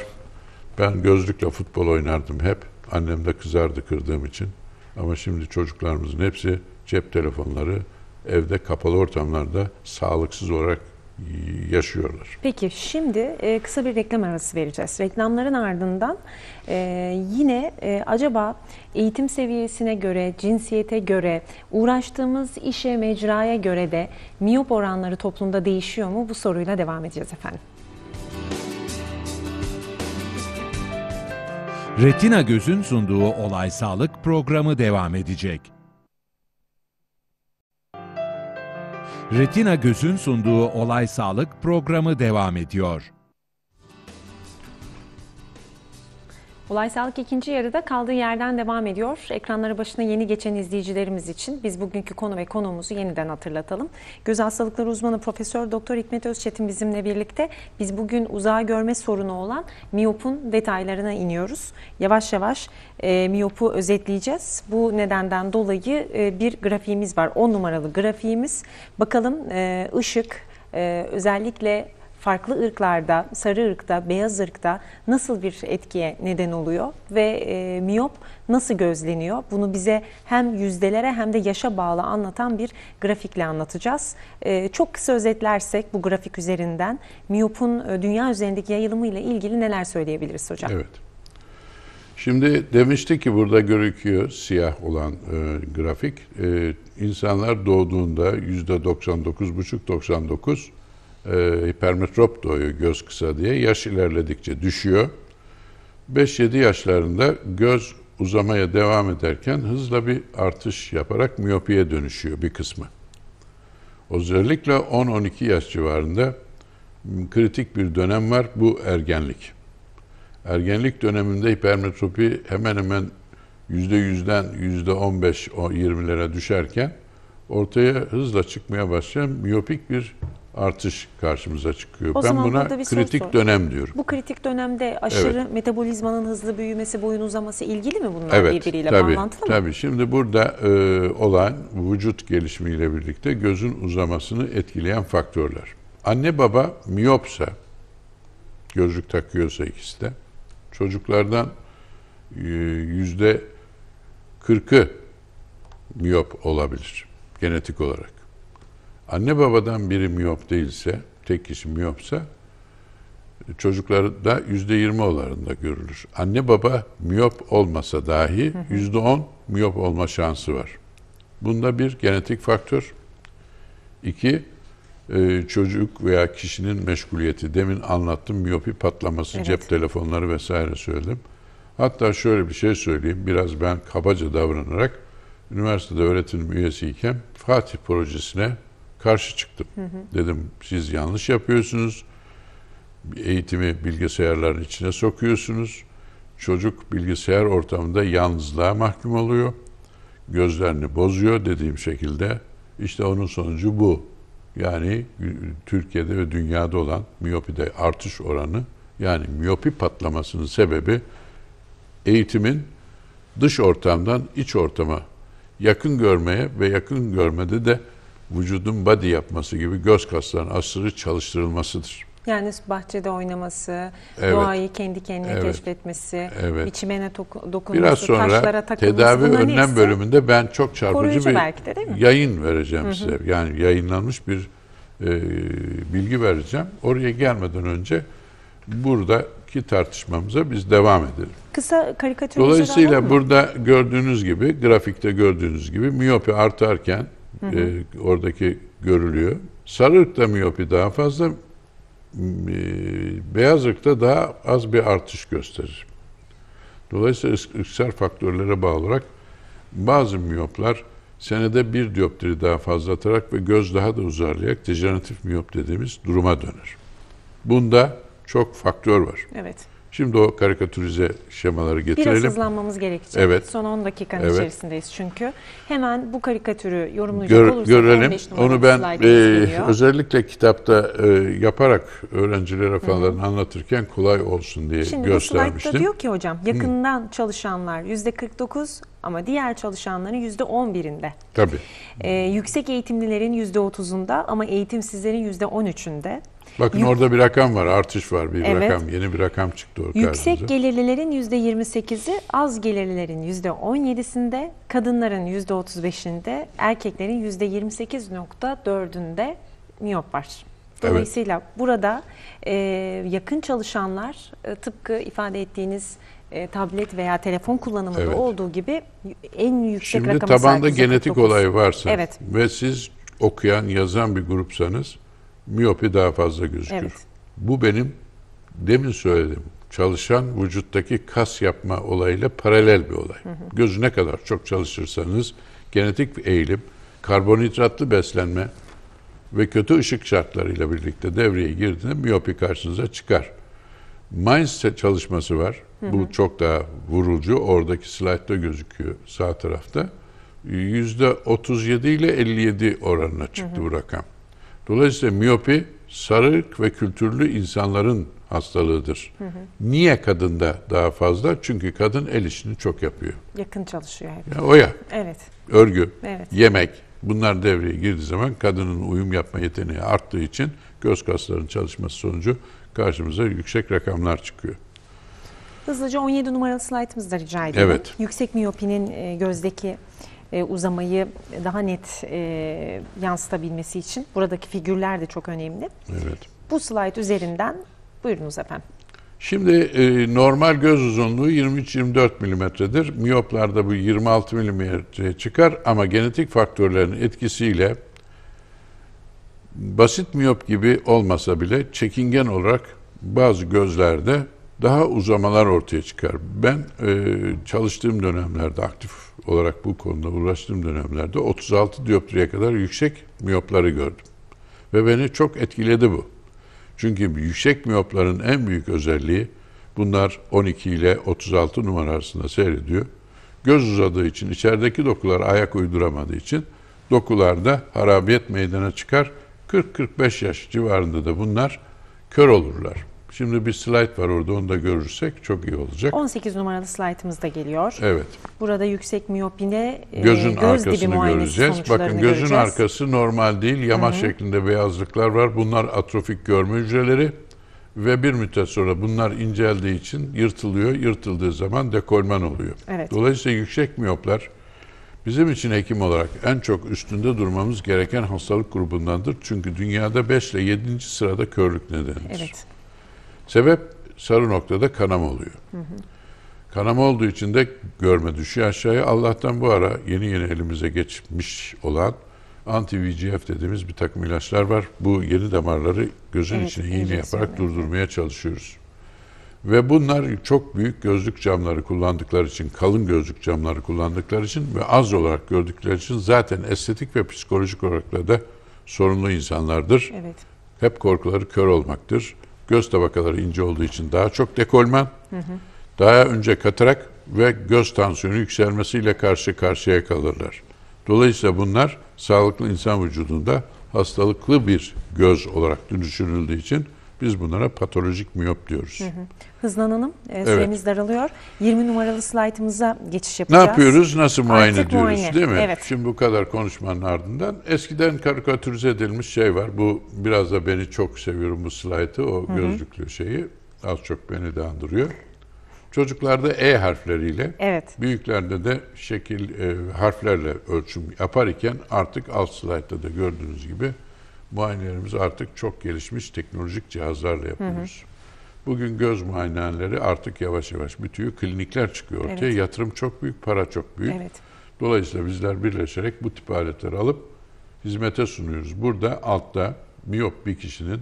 Ben gözlükle futbol oynardım hep. Annem de kızardı kırdığım için. Ama şimdi çocuklarımızın hepsi cep telefonları evde kapalı ortamlarda sağlıksız olarak yaşıyorlar. Peki şimdi e, kısa bir reklam arası vereceğiz. Reklamların ardından e, yine e, acaba eğitim seviyesine göre, cinsiyete göre, uğraştığımız işe, mecraya göre de miyop oranları toplumda değişiyor mu? Bu soruyla devam edeceğiz efendim. Retina Göz'ün sunduğu Olay Sağlık programı devam edecek. Retina Göz'ün sunduğu Olay Sağlık programı devam ediyor. Olay Sağlık ikinci yarıda kaldığı yerden devam ediyor. Ekranları başına yeni geçen izleyicilerimiz için biz bugünkü konu ve konuğumuzu yeniden hatırlatalım. Göz hastalıkları uzmanı Profesör Doktor Hikmet Özçetin bizimle birlikte biz bugün uzağa görme sorunu olan miyopun detaylarına iniyoruz. Yavaş yavaş e, miyopu özetleyeceğiz. Bu nedenden dolayı e, bir grafiğimiz var. 10 numaralı grafiğimiz. Bakalım e, ışık, e, özellikle farklı ırklarda, sarı ırkta, beyaz ırkta nasıl bir etkiye neden oluyor ve e, miyop nasıl gözleniyor? Bunu bize hem yüzdelere hem de yaşa bağlı anlatan bir grafikle anlatacağız. E, çok kısa özetlersek bu grafik üzerinden miyopun e, dünya üzerindeki yayılımı ile ilgili neler söyleyebiliriz hocam? Evet. Şimdi demişti ki burada görüküyor siyah olan e, grafik. E, insanlar doğduğunda 99.5, 99 e, hipermetrop doğuyor göz kısa diye. Yaş ilerledikçe düşüyor. 5-7 yaşlarında göz uzamaya devam ederken hızla bir artış yaparak miyopiye dönüşüyor bir kısmı. Özellikle 10-12 yaş civarında kritik bir dönem var bu ergenlik. Ergenlik döneminde hipermetropi hemen hemen %100'den %15-20'lere düşerken ortaya hızla çıkmaya başlayan miyopik bir artış karşımıza çıkıyor. O ben buna kritik sor. dönem diyorum. Bu kritik dönemde aşırı evet. metabolizmanın hızlı büyümesi, boyun uzaması ilgili mi bunlar evet, birbiriyle tabii, bağlantılı tabii. mı? Tabii. Şimdi burada e, olan vücut gelişimiyle birlikte gözün uzamasını etkileyen faktörler. Anne baba miyopsa, gözlük takıyorsa ikisi de çocuklardan e, yüzde 40'ı miyop olabilir genetik olarak. Anne babadan biri miyop değilse, tek kişi miyopsa çocuklar da yüzde yirmi olarında görülür. Anne baba miyop olmasa dahi yüzde on miyop olma şansı var. Bunda bir genetik faktör. İki, e, çocuk veya kişinin meşguliyeti. Demin anlattım miyopi patlaması, evet. cep telefonları vesaire söyledim. Hatta şöyle bir şey söyleyeyim. Biraz ben kabaca davranarak üniversitede öğretim üyesiyken Fatih projesine karşı çıktım. Hı hı. Dedim siz yanlış yapıyorsunuz. Eğitimi bilgisayarların içine sokuyorsunuz. Çocuk bilgisayar ortamında yalnızlığa mahkum oluyor. Gözlerini bozuyor dediğim şekilde. İşte onun sonucu bu. Yani e, Türkiye'de ve dünyada olan miyopide artış oranı yani miyopi patlamasının sebebi eğitimin dış ortamdan iç ortama yakın görmeye ve yakın görmede de vücudun body yapması gibi göz kaslarının aşırı çalıştırılmasıdır. Yani bahçede oynaması, evet. doğayı kendi kendine evet. keşfetmesi, evet. biçimene dokunması, Biraz sonra taşlara takılması. tedavi önlem neyse, bölümünde ben çok çarpıcı bir de, yayın vereceğim Hı-hı. size. Yani yayınlanmış bir e, bilgi vereceğim. Oraya gelmeden önce buradaki tartışmamıza biz devam edelim. Kısa karikatürümüzü Dolayısıyla burada gördüğünüz gibi, grafikte gördüğünüz gibi miyopi artarken e, oradaki görülüyor. Sarı ırkta miyopi daha fazla, e, beyaz ırkta daha az bir artış gösterir. Dolayısıyla ırksal faktörlere bağlı olarak bazı miyoplar senede bir dioptri daha fazla atarak ve göz daha da uzarlayarak dejeneratif miyop dediğimiz duruma döner. Bunda çok faktör var. Evet. Şimdi o karikatürize şemaları getirelim. Biraz hızlanmamız gerekecek. Evet. Son 10 dakikanın evet. içerisindeyiz çünkü. Hemen bu karikatürü yorumlayacak Gör, olursak görelim. Onu ben e, özellikle kitapta e, yaparak öğrencilere falan Hı. anlatırken kolay olsun diye Şimdi göstermiştim. Şimdi diyor ki hocam yakından Hı. çalışanlar %49 ama diğer çalışanların %11'inde. Tabii. E, yüksek eğitimlilerin %30'unda ama eğitimsizlerin %13'ünde. Bakın Yük- orada bir rakam var, artış var bir Evet. rakam, yeni bir rakam çıktı orada. Yüksek gelirlilerin yüzde %28'i, az gelirlilerin yüzde %17'sinde, kadınların yüzde %35'inde, erkeklerin yüzde %28.4'ünde miyop var. Dolayısıyla burada e, yakın çalışanlar e, tıpkı ifade ettiğiniz e, tablet veya telefon kullanımında Evet. olduğu gibi en yüksek Şimdi tabanda genetik %49. olay varsa Evet. ve siz okuyan, yazan bir grupsanız miyopi daha fazla gözükür. Evet. Bu benim demin söyledim çalışan vücuttaki kas yapma olayıyla paralel bir olay. Hı hı. Gözü ne kadar çok çalışırsanız genetik bir eğilim, karbonhidratlı beslenme ve kötü ışık şartlarıyla birlikte devreye girdiğinde miyopi karşınıza çıkar. Mainz çalışması var. Hı hı. Bu çok daha vurucu. Oradaki slaytta gözüküyor sağ tarafta. %37 ile 57 oranına çıktı hı hı. bu rakam. Dolayısıyla miyopi sarık ve kültürlü insanların hastalığıdır. Hı hı. Niye kadında daha fazla? Çünkü kadın el işini çok yapıyor. Yakın çalışıyor hep. o ya. Evet. Örgü, evet. yemek bunlar devreye girdiği zaman kadının uyum yapma yeteneği arttığı için göz kaslarının çalışması sonucu karşımıza yüksek rakamlar çıkıyor. Hızlıca 17 numaralı slaytımızı da rica edelim. Evet. Yüksek miyopinin e, gözdeki e, uzamayı daha net e, yansıtabilmesi için buradaki figürler de çok önemli. Evet. Bu slayt üzerinden buyurunuz efendim. Şimdi e, normal göz uzunluğu 23-24 milimetredir. Miyoplarda bu 26 milimetreye çıkar ama genetik faktörlerin etkisiyle basit miyop gibi olmasa bile çekingen olarak bazı gözlerde daha uzamalar ortaya çıkar. Ben e, çalıştığım dönemlerde aktif olarak bu konuda uğraştığım dönemlerde 36 dioptriye kadar yüksek miyopları gördüm. Ve beni çok etkiledi bu. Çünkü yüksek miyopların en büyük özelliği bunlar 12 ile 36 numara arasında seyrediyor. Göz uzadığı için içerideki dokular ayak uyduramadığı için dokularda harabiyet meydana çıkar. 40-45 yaş civarında da bunlar kör olurlar. Şimdi bir slide var orada onu da görürsek çok iyi olacak. 18 numaralı da geliyor. Evet. Burada yüksek miyopine e, gözün göz arkasını dibi göreceğiz. Bakın gözün göreceğiz. arkası normal değil. Yamaç Hı-hı. şeklinde beyazlıklar var. Bunlar atrofik görme hücreleri ve bir müddet sonra bunlar inceldiği için yırtılıyor. Yırtıldığı zaman dekolman oluyor. Evet. Dolayısıyla yüksek miyoplar bizim için hekim olarak en çok üstünde durmamız gereken hastalık grubundandır. Çünkü dünyada 5 ile 7. sırada körlük nedenidir. Evet. Sebep sarı noktada kanama oluyor. Hı hı. Kanama olduğu için de görme düşüyor aşağıya. Allah'tan bu ara yeni yeni elimize geçmiş olan anti-VGF dediğimiz bir takım ilaçlar var. Bu yeni damarları gözün evet, içine iğne yaparak durdurmaya çalışıyoruz. Ve bunlar çok büyük gözlük camları kullandıkları için, kalın gözlük camları kullandıkları için ve az olarak gördükleri için zaten estetik ve psikolojik olarak da sorunlu insanlardır. Evet. Hep korkuları kör olmaktır. Göz tabakaları ince olduğu için daha çok dekolman, hı hı. daha önce katarak ve göz tansiyonu yükselmesiyle karşı karşıya kalırlar. Dolayısıyla bunlar sağlıklı insan vücudunda hastalıklı bir göz olarak düşünüldüğü için biz bunlara patolojik miyop diyoruz. Hı hı. Hızlanalım. E, evet. daralıyor. 20 numaralı slaytımıza geçiş yapacağız. Ne yapıyoruz? Nasıl muayene Artık diyoruz muayene. değil mi? Evet. Şimdi bu kadar konuşmanın ardından eskiden karikatürize edilmiş şey var. Bu biraz da beni çok seviyorum bu slaytı. O hı hı. gözlüklü şeyi az çok beni de andırıyor. Çocuklarda E harfleriyle, evet. büyüklerde de şekil e, harflerle ölçüm yapar iken artık alt slaytta da gördüğünüz gibi muayenelerimiz artık çok gelişmiş teknolojik cihazlarla yapıyoruz. Hı hı. Bugün göz muayeneleri artık yavaş yavaş bitiyor. Klinikler çıkıyor ortaya. Evet. Yatırım çok büyük, para çok büyük. Evet. Dolayısıyla bizler birleşerek bu tip aletleri alıp hizmete sunuyoruz. Burada altta miyop bir kişinin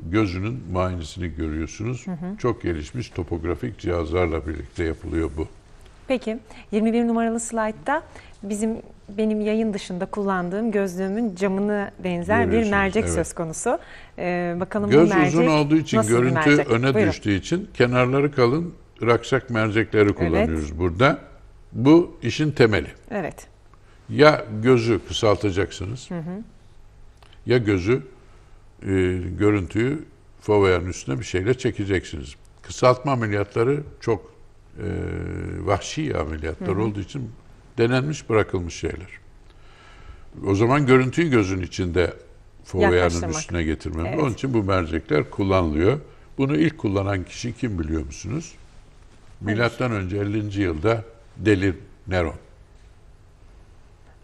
gözünün muayenesini görüyorsunuz. Hı hı. Çok gelişmiş topografik cihazlarla birlikte yapılıyor bu. Peki 21 numaralı slaytta bizim benim yayın dışında kullandığım gözlüğümün camını benzer bir mercek evet. söz konusu. Ee, bakalım Göz bu mercek uzun olduğu için, görüntü öne Buyurun. düştüğü için kenarları kalın, raksak mercekleri kullanıyoruz evet. burada. Bu işin temeli. Evet. Ya gözü kısaltacaksınız, hı hı. ya gözü e, görüntüyü foveyanın üstüne bir şeyle çekeceksiniz. Kısaltma ameliyatları çok e, vahşi ameliyatlar hı hı. olduğu için denenmiş bırakılmış şeyler. O zaman görüntüyü gözün içinde foveyanın üstüne getirmemiz. Evet. Onun için bu mercekler kullanılıyor. Bunu ilk kullanan kişi kim biliyor musunuz? Milattan önce 50. yılda Delir Neron.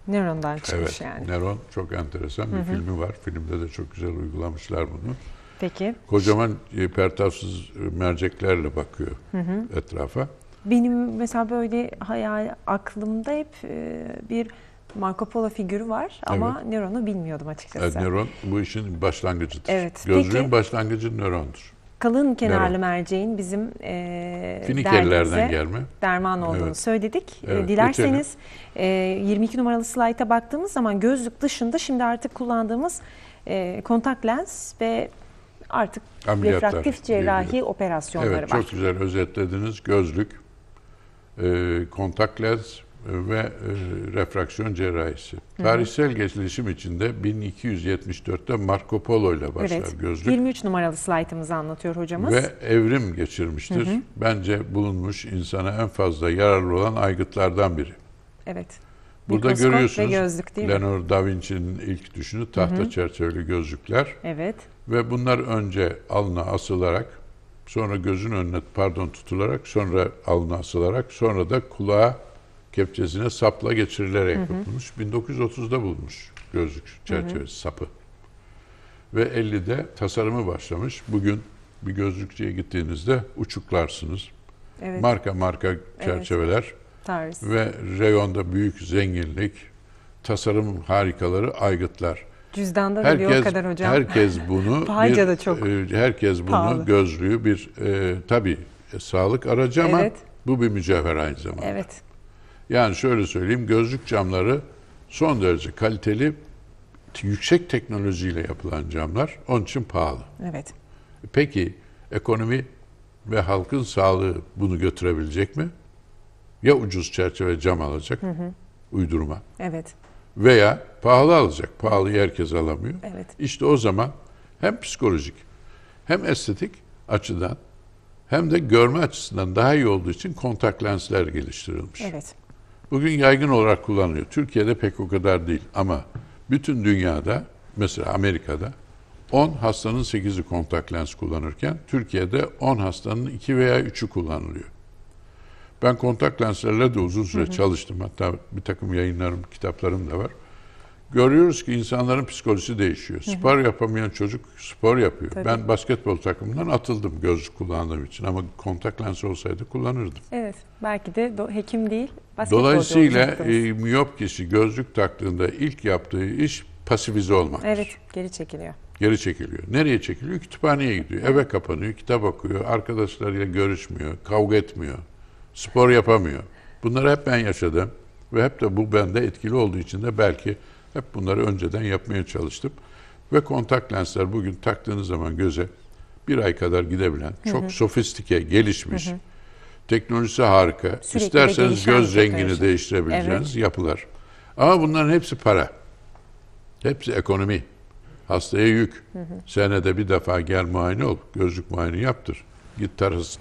Neron'dan çıkmış evet, yani. Neron çok enteresan bir Hı-hı. filmi var. Filmde de çok güzel uygulamışlar bunu. Peki. Kocaman e, pertavsız e, merceklerle bakıyor Hı-hı. etrafa benim mesela böyle hayal aklımda hep e, bir Marco Polo figürü var ama evet. Nöron'u bilmiyordum açıkçası. Evet, nöron bu işin başlangıcıdır. Evet. Gözlüğün peki, başlangıcı nörondur. Kalın kenarlı nöron. merceğin bizim e, Finikerlerden gelme. derman olduğunu evet. söyledik. E, evet, Dilerseniz e, 22 numaralı slayta baktığımız zaman gözlük dışında şimdi artık kullandığımız e, kontak lens ve artık Ameliyatlar, refraktif cerrahi diyebilirim. operasyonları evet, var. Evet çok güzel özetlediniz. Gözlük, e, kontak lens e, ve e, refraksiyon cerrahisi. Hı. Tarihsel gelişim içinde 1274'te Marco Polo ile başlar evet, gözlük. 23 numaralı slaytımızı anlatıyor hocamız. Ve evrim geçirmiştir. Hı hı. Bence bulunmuş insana en fazla yararlı olan aygıtlardan biri. Evet. Burada Mikroskop görüyorsunuz gözlük, değil mi? Leonardo da Vinci'nin ilk düşünü tahta hı hı. çerçeveli gözlükler. Evet. Ve bunlar önce alına asılarak sonra gözün önüne pardon tutularak, sonra alnına asılarak, sonra da kulağa kepçesine sapla geçirilerek hı hı. yapılmış. 1930'da bulmuş gözlük çerçevesi hı hı. sapı. Ve 50'de tasarımı başlamış. Bugün bir gözlükçüye gittiğinizde uçuklarsınız. Evet. Marka marka çerçeveler. Evet. Ve reyonda büyük zenginlik, tasarım harikaları aygıtlar. Cüzdanda da herkes, bir o kadar hocam. Herkes [laughs] bunu bir, da çok e, herkes bunu pahalı. gözlüğü bir e, tabii e, sağlık aracı ama evet. bu bir mücevher aynı zamanda. Evet. Yani şöyle söyleyeyim gözlük camları son derece kaliteli yüksek teknolojiyle yapılan camlar onun için pahalı. Evet. Peki ekonomi ve halkın sağlığı bunu götürebilecek mi? Ya ucuz çerçeve cam alacak, hı hı. uydurma. Evet. Veya pahalı alacak. Pahalıyı herkes alamıyor. Evet. İşte o zaman hem psikolojik hem estetik açıdan hem de görme açısından daha iyi olduğu için kontak lensler geliştirilmiş. Evet. Bugün yaygın olarak kullanılıyor. Türkiye'de pek o kadar değil ama bütün dünyada mesela Amerika'da 10 hastanın 8'i kontak lens kullanırken Türkiye'de 10 hastanın 2 veya 3'ü kullanılıyor. Ben kontak lenslerle de uzun süre hı hı. çalıştım. Hatta bir takım yayınlarım, kitaplarım da var. Görüyoruz ki insanların psikolojisi değişiyor. Hı hı. Spor yapamayan çocuk spor yapıyor. Tabii. Ben basketbol takımından atıldım gözlük kullandığım için ama kontak lens olsaydı kullanırdım. Evet, belki de hekim değil, basketbolcu Dolayısıyla e, miyop kişi gözlük taktığında ilk yaptığı iş pasifize olmak. Evet, geri çekiliyor. Geri çekiliyor. Nereye çekiliyor? Kütüphaneye gidiyor, eve kapanıyor, kitap okuyor, arkadaşlarıyla görüşmüyor, kavga etmiyor. Spor yapamıyor. Bunları hep ben yaşadım ve hep de bu bende etkili olduğu için de belki hep bunları önceden yapmaya çalıştım. Ve kontak lensler bugün taktığınız zaman göze bir ay kadar gidebilen, hı hı. çok sofistike, gelişmiş, hı hı. teknolojisi harika. Sürekli İsterseniz göz rengini teknoloji. değiştirebileceğiniz evet. yapılar. Ama bunların hepsi para. Hepsi ekonomi. Hastaya yük. Hı hı. Senede bir defa gel muayene ol, gözlük muayene yaptır. Git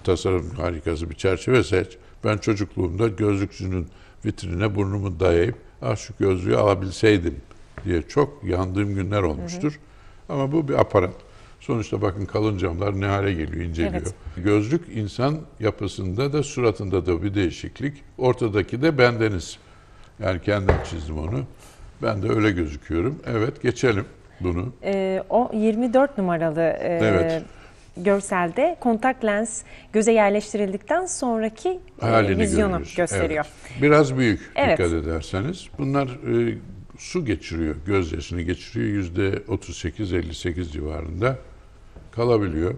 tasarım harikası bir çerçeve seç. Ben çocukluğumda gözlükçünün vitrine burnumu dayayıp ah şu gözlüğü alabilseydim diye çok yandığım günler olmuştur. Hı hı. Ama bu bir aparat. Sonuçta bakın kalın camlar ne hale geliyor, inceliyor. Evet. Gözlük insan yapısında da suratında da bir değişiklik. Ortadaki de bendeniz. Yani kendim çizdim onu. Ben de öyle gözüküyorum. Evet geçelim bunu. Ee, o 24 numaralı e, evet görselde kontak lens göze yerleştirildikten sonraki e, Halini vizyonu görüyoruz. gösteriyor. Evet. Biraz büyük evet. dikkat ederseniz. Bunlar e, su geçiriyor, gözdesini geçiriyor. Yüzde 38-58 civarında kalabiliyor.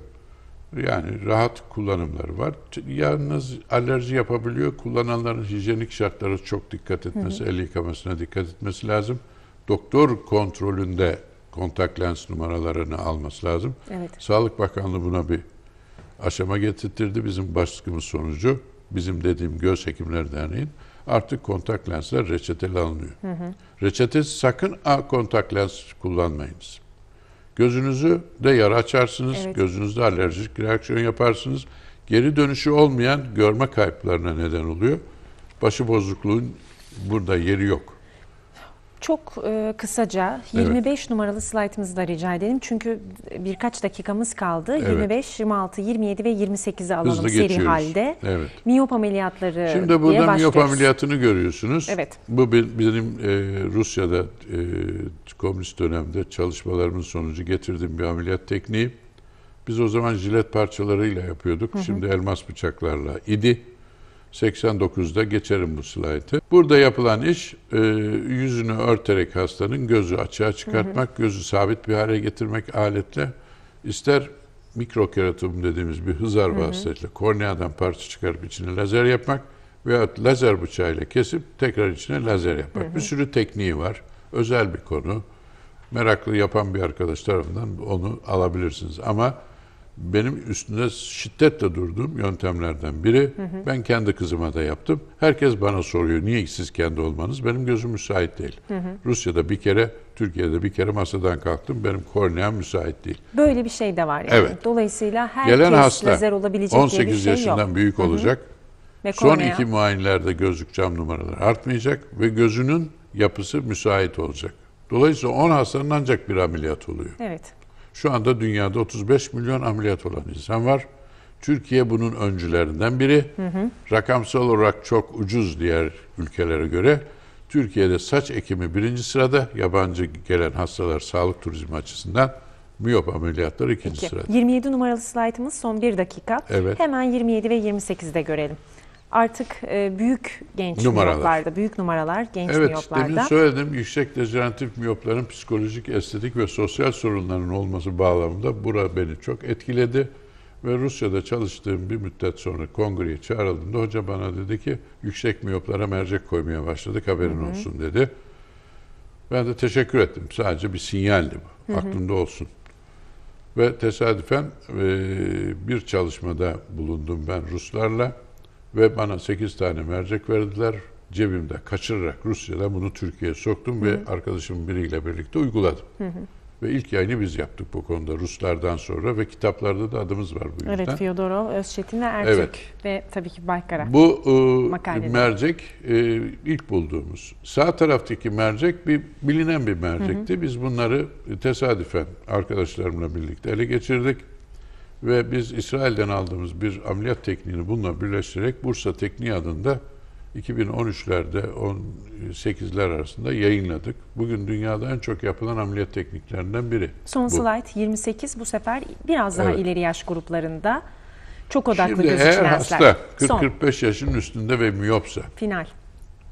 Yani rahat kullanımları var. Yalnız alerji yapabiliyor. Kullananların hijyenik şartlara çok dikkat etmesi, hı hı. el yıkamasına dikkat etmesi lazım. Doktor kontrolünde kontak lens numaralarını alması lazım. Evet. Sağlık Bakanlığı buna bir aşama getirtirdi. Bizim baskımız sonucu bizim dediğim Göz Hekimleri Derneği'nin artık kontak lensler reçeteli alınıyor. Hı hı. Reçetesiz sakın a kontak lens kullanmayınız. Gözünüzü de yara açarsınız, evet. gözünüzde alerjik reaksiyon yaparsınız. Geri dönüşü olmayan görme kayıplarına neden oluyor. Başı bozukluğun burada yeri yok. Çok e, kısaca 25 evet. numaralı slaytımızı da rica edelim. Çünkü birkaç dakikamız kaldı. Evet. 25, 26, 27 ve 28'i alalım Hızlı seri geçiyoruz. halde. Evet. Miyop ameliyatları Şimdi burada miyop ameliyatını görüyorsunuz. Evet. Bu benim e, Rusya'da e, komünist dönemde çalışmalarımın sonucu getirdiğim bir ameliyat tekniği. Biz o zaman jilet parçalarıyla yapıyorduk. Hı hı. Şimdi elmas bıçaklarla idi. 89'da geçerim bu slaytı. Burada yapılan iş e, yüzünü örterek hastanın gözü açığa çıkartmak, hı hı. gözü sabit bir hale getirmek aletle ister mikrokeratom dediğimiz bir hızar vasıtasıyla korneadan parça çıkarıp içine lazer yapmak veya lazer bıçağıyla kesip tekrar içine lazer yapmak. Hı hı. Bir sürü tekniği var. Özel bir konu. Meraklı yapan bir arkadaş tarafından onu alabilirsiniz. Ama benim üstünde şiddetle durduğum yöntemlerden biri. Hı hı. Ben kendi kızıma da yaptım. Herkes bana soruyor niye siz kendi olmanız? Benim gözüm müsait değil. Hı hı. Rusya'da bir kere, Türkiye'de bir kere masadan kalktım. Benim korneam müsait değil. Böyle bir şey de var yani. Evet. Dolayısıyla herkes Gelen hasta, lazer olabilecek 18 şey yaşından yok. büyük olacak. Hı hı. Son iki muayenelerde gözlük cam numaraları artmayacak ve gözünün yapısı müsait olacak. Dolayısıyla 10 hastanın ancak bir ameliyat oluyor. Evet. Şu anda dünyada 35 milyon ameliyat olan insan var. Türkiye bunun öncülerinden biri. Hı hı. Rakamsal olarak çok ucuz diğer ülkelere göre. Türkiye'de saç ekimi birinci sırada, yabancı gelen hastalar sağlık turizmi açısından miyop ameliyatları ikinci Peki. sırada. 27 numaralı slaytımız son bir dakika. Evet. Hemen 27 ve 28'de görelim artık e, büyük genç numaralar. miyoplarda, büyük numaralar genç evet, miyoplarda. Evet, demin söyledim yüksek dejeneratif miyopların psikolojik, estetik ve sosyal sorunların olması bağlamında bura beni çok etkiledi. Ve Rusya'da çalıştığım bir müddet sonra kongreye çağrıldığımda hoca bana dedi ki yüksek miyoplara mercek koymaya başladık haberin Hı-hı. olsun dedi. Ben de teşekkür ettim. Sadece bir sinyaldi bu. Hı-hı. Aklımda olsun. Ve tesadüfen e, bir çalışmada bulundum ben Ruslarla ve bana 8 tane mercek verdiler. Cebimde kaçırarak Rusya'dan bunu Türkiye'ye soktum ve hı hı. arkadaşım biriyle birlikte uyguladım. Hı hı. Ve ilk yayını biz yaptık bu konuda Ruslardan sonra ve kitaplarda da adımız var bu yüzden. Evet, Fyodorov, Özçetin ve Erçek evet. ve tabii ki Baykara. Bu e, mercek e, ilk bulduğumuz. Sağ taraftaki mercek bir bilinen bir mercekti. Hı hı. Biz bunları tesadüfen arkadaşlarımla birlikte ele geçirdik. Ve biz İsrail'den aldığımız bir ameliyat tekniğini bununla birleştirerek Bursa Tekniği adında 2013'lerde 18'ler arasında yayınladık. Bugün dünyada en çok yapılan ameliyat tekniklerinden biri. Son bu. slide 28 bu sefer biraz daha evet. ileri yaş gruplarında çok odaklı Şimdi gözükülen eğer hasta 40-45 yaşın üstünde ve miyopsa. Final.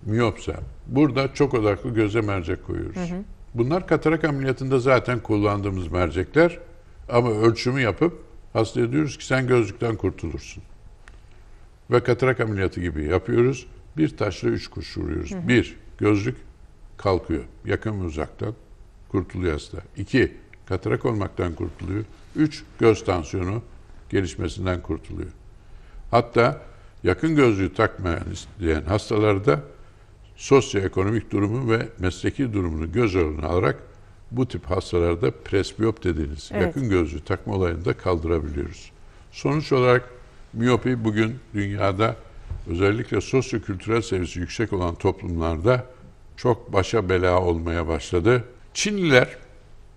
Miyopsa. Burada çok odaklı göze mercek koyuyoruz. Hı hı. Bunlar katarak ameliyatında zaten kullandığımız mercekler ama ölçümü yapıp Hastaya diyoruz ki sen gözlükten kurtulursun. Ve katarak ameliyatı gibi yapıyoruz. Bir taşla üç kuş vuruyoruz. Hı hı. Bir, gözlük kalkıyor. Yakın ve uzaktan kurtuluyor hasta. İki, katarak olmaktan kurtuluyor. Üç, göz tansiyonu gelişmesinden kurtuluyor. Hatta yakın gözlüğü takmayan isteyen hastalarda sosyoekonomik durumu ve mesleki durumunu göz önüne alarak bu tip hastalarda presbiyop dediğiniz evet. yakın gözlüğü takma olayını da kaldırabiliyoruz. Sonuç olarak miyopi bugün dünyada özellikle sosyo-kültürel seviyesi yüksek olan toplumlarda çok başa bela olmaya başladı. Çinliler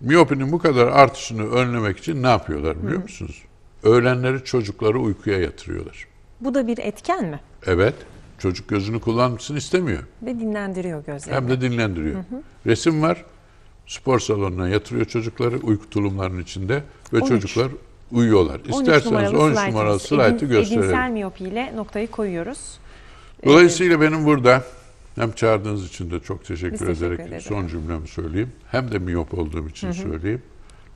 miyopinin bu kadar artışını önlemek için ne yapıyorlar biliyor Hı. musunuz? Öğlenleri çocukları uykuya yatırıyorlar. Bu da bir etken mi? Evet. Çocuk gözünü kullanmasını istemiyor. Ve dinlendiriyor gözlerini. Hem de dinlendiriyor. Hı hı. Resim var spor salonuna yatırıyor çocukları uyku tulumlarının içinde ve 13. çocuklar uyuyorlar. İsterseniz 13 numaralı slaytı gösterelim. Edimsel miyopiyle noktayı koyuyoruz. Ee, Dolayısıyla evet. benim burada hem çağırdığınız için de çok teşekkür Biz ederek teşekkür ederim. son cümlemi söyleyeyim. Hem de miyop olduğum için Hı-hı. söyleyeyim.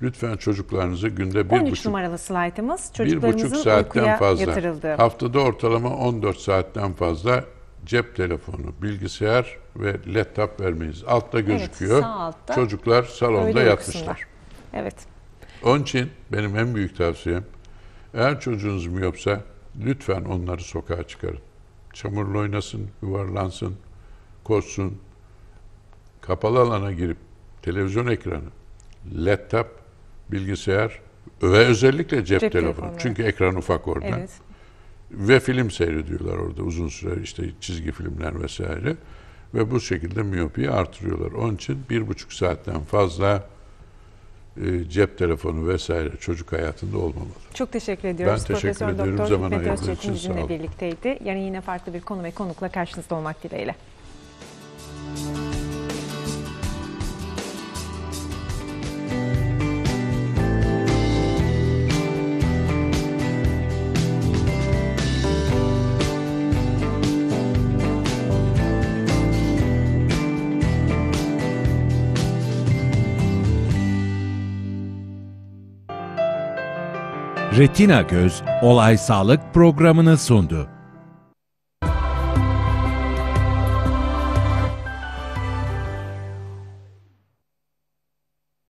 Lütfen çocuklarınızı günde bir buçuk, numaralı slaytımız bir buçuk saatten fazla, yatırıldı. haftada ortalama 14 saatten fazla cep telefonu, bilgisayar ve laptop vermeyiz. Altta gözüküyor. sağ altta. Çocuklar salonda Öyle yatmışlar. uyusunlar. Evet. Onun için benim en büyük tavsiyem eğer çocuğunuz miyopsa lütfen onları sokağa çıkarın. Çamurla oynasın, yuvarlansın, koşsun. Kapalı alana girip televizyon ekranı, laptop, bilgisayar ve özellikle cep, Cep telefonu. telefonu. Çünkü ekran ufak orada. Evet ve film seyrediyorlar orada uzun süre işte çizgi filmler vesaire ve bu şekilde miyopiyi artırıyorlar. Onun için bir buçuk saatten fazla e, cep telefonu vesaire çocuk hayatında olmamalı. Çok teşekkür ediyoruz. Ben teşekkür Profesör ediyorum. Doktor Zaman ayırdığınız için sağ olun. birlikteydi. yani yine farklı bir konu ve konukla karşınızda olmak dileğiyle. Müzik Retina Göz Olay Sağlık programını sundu.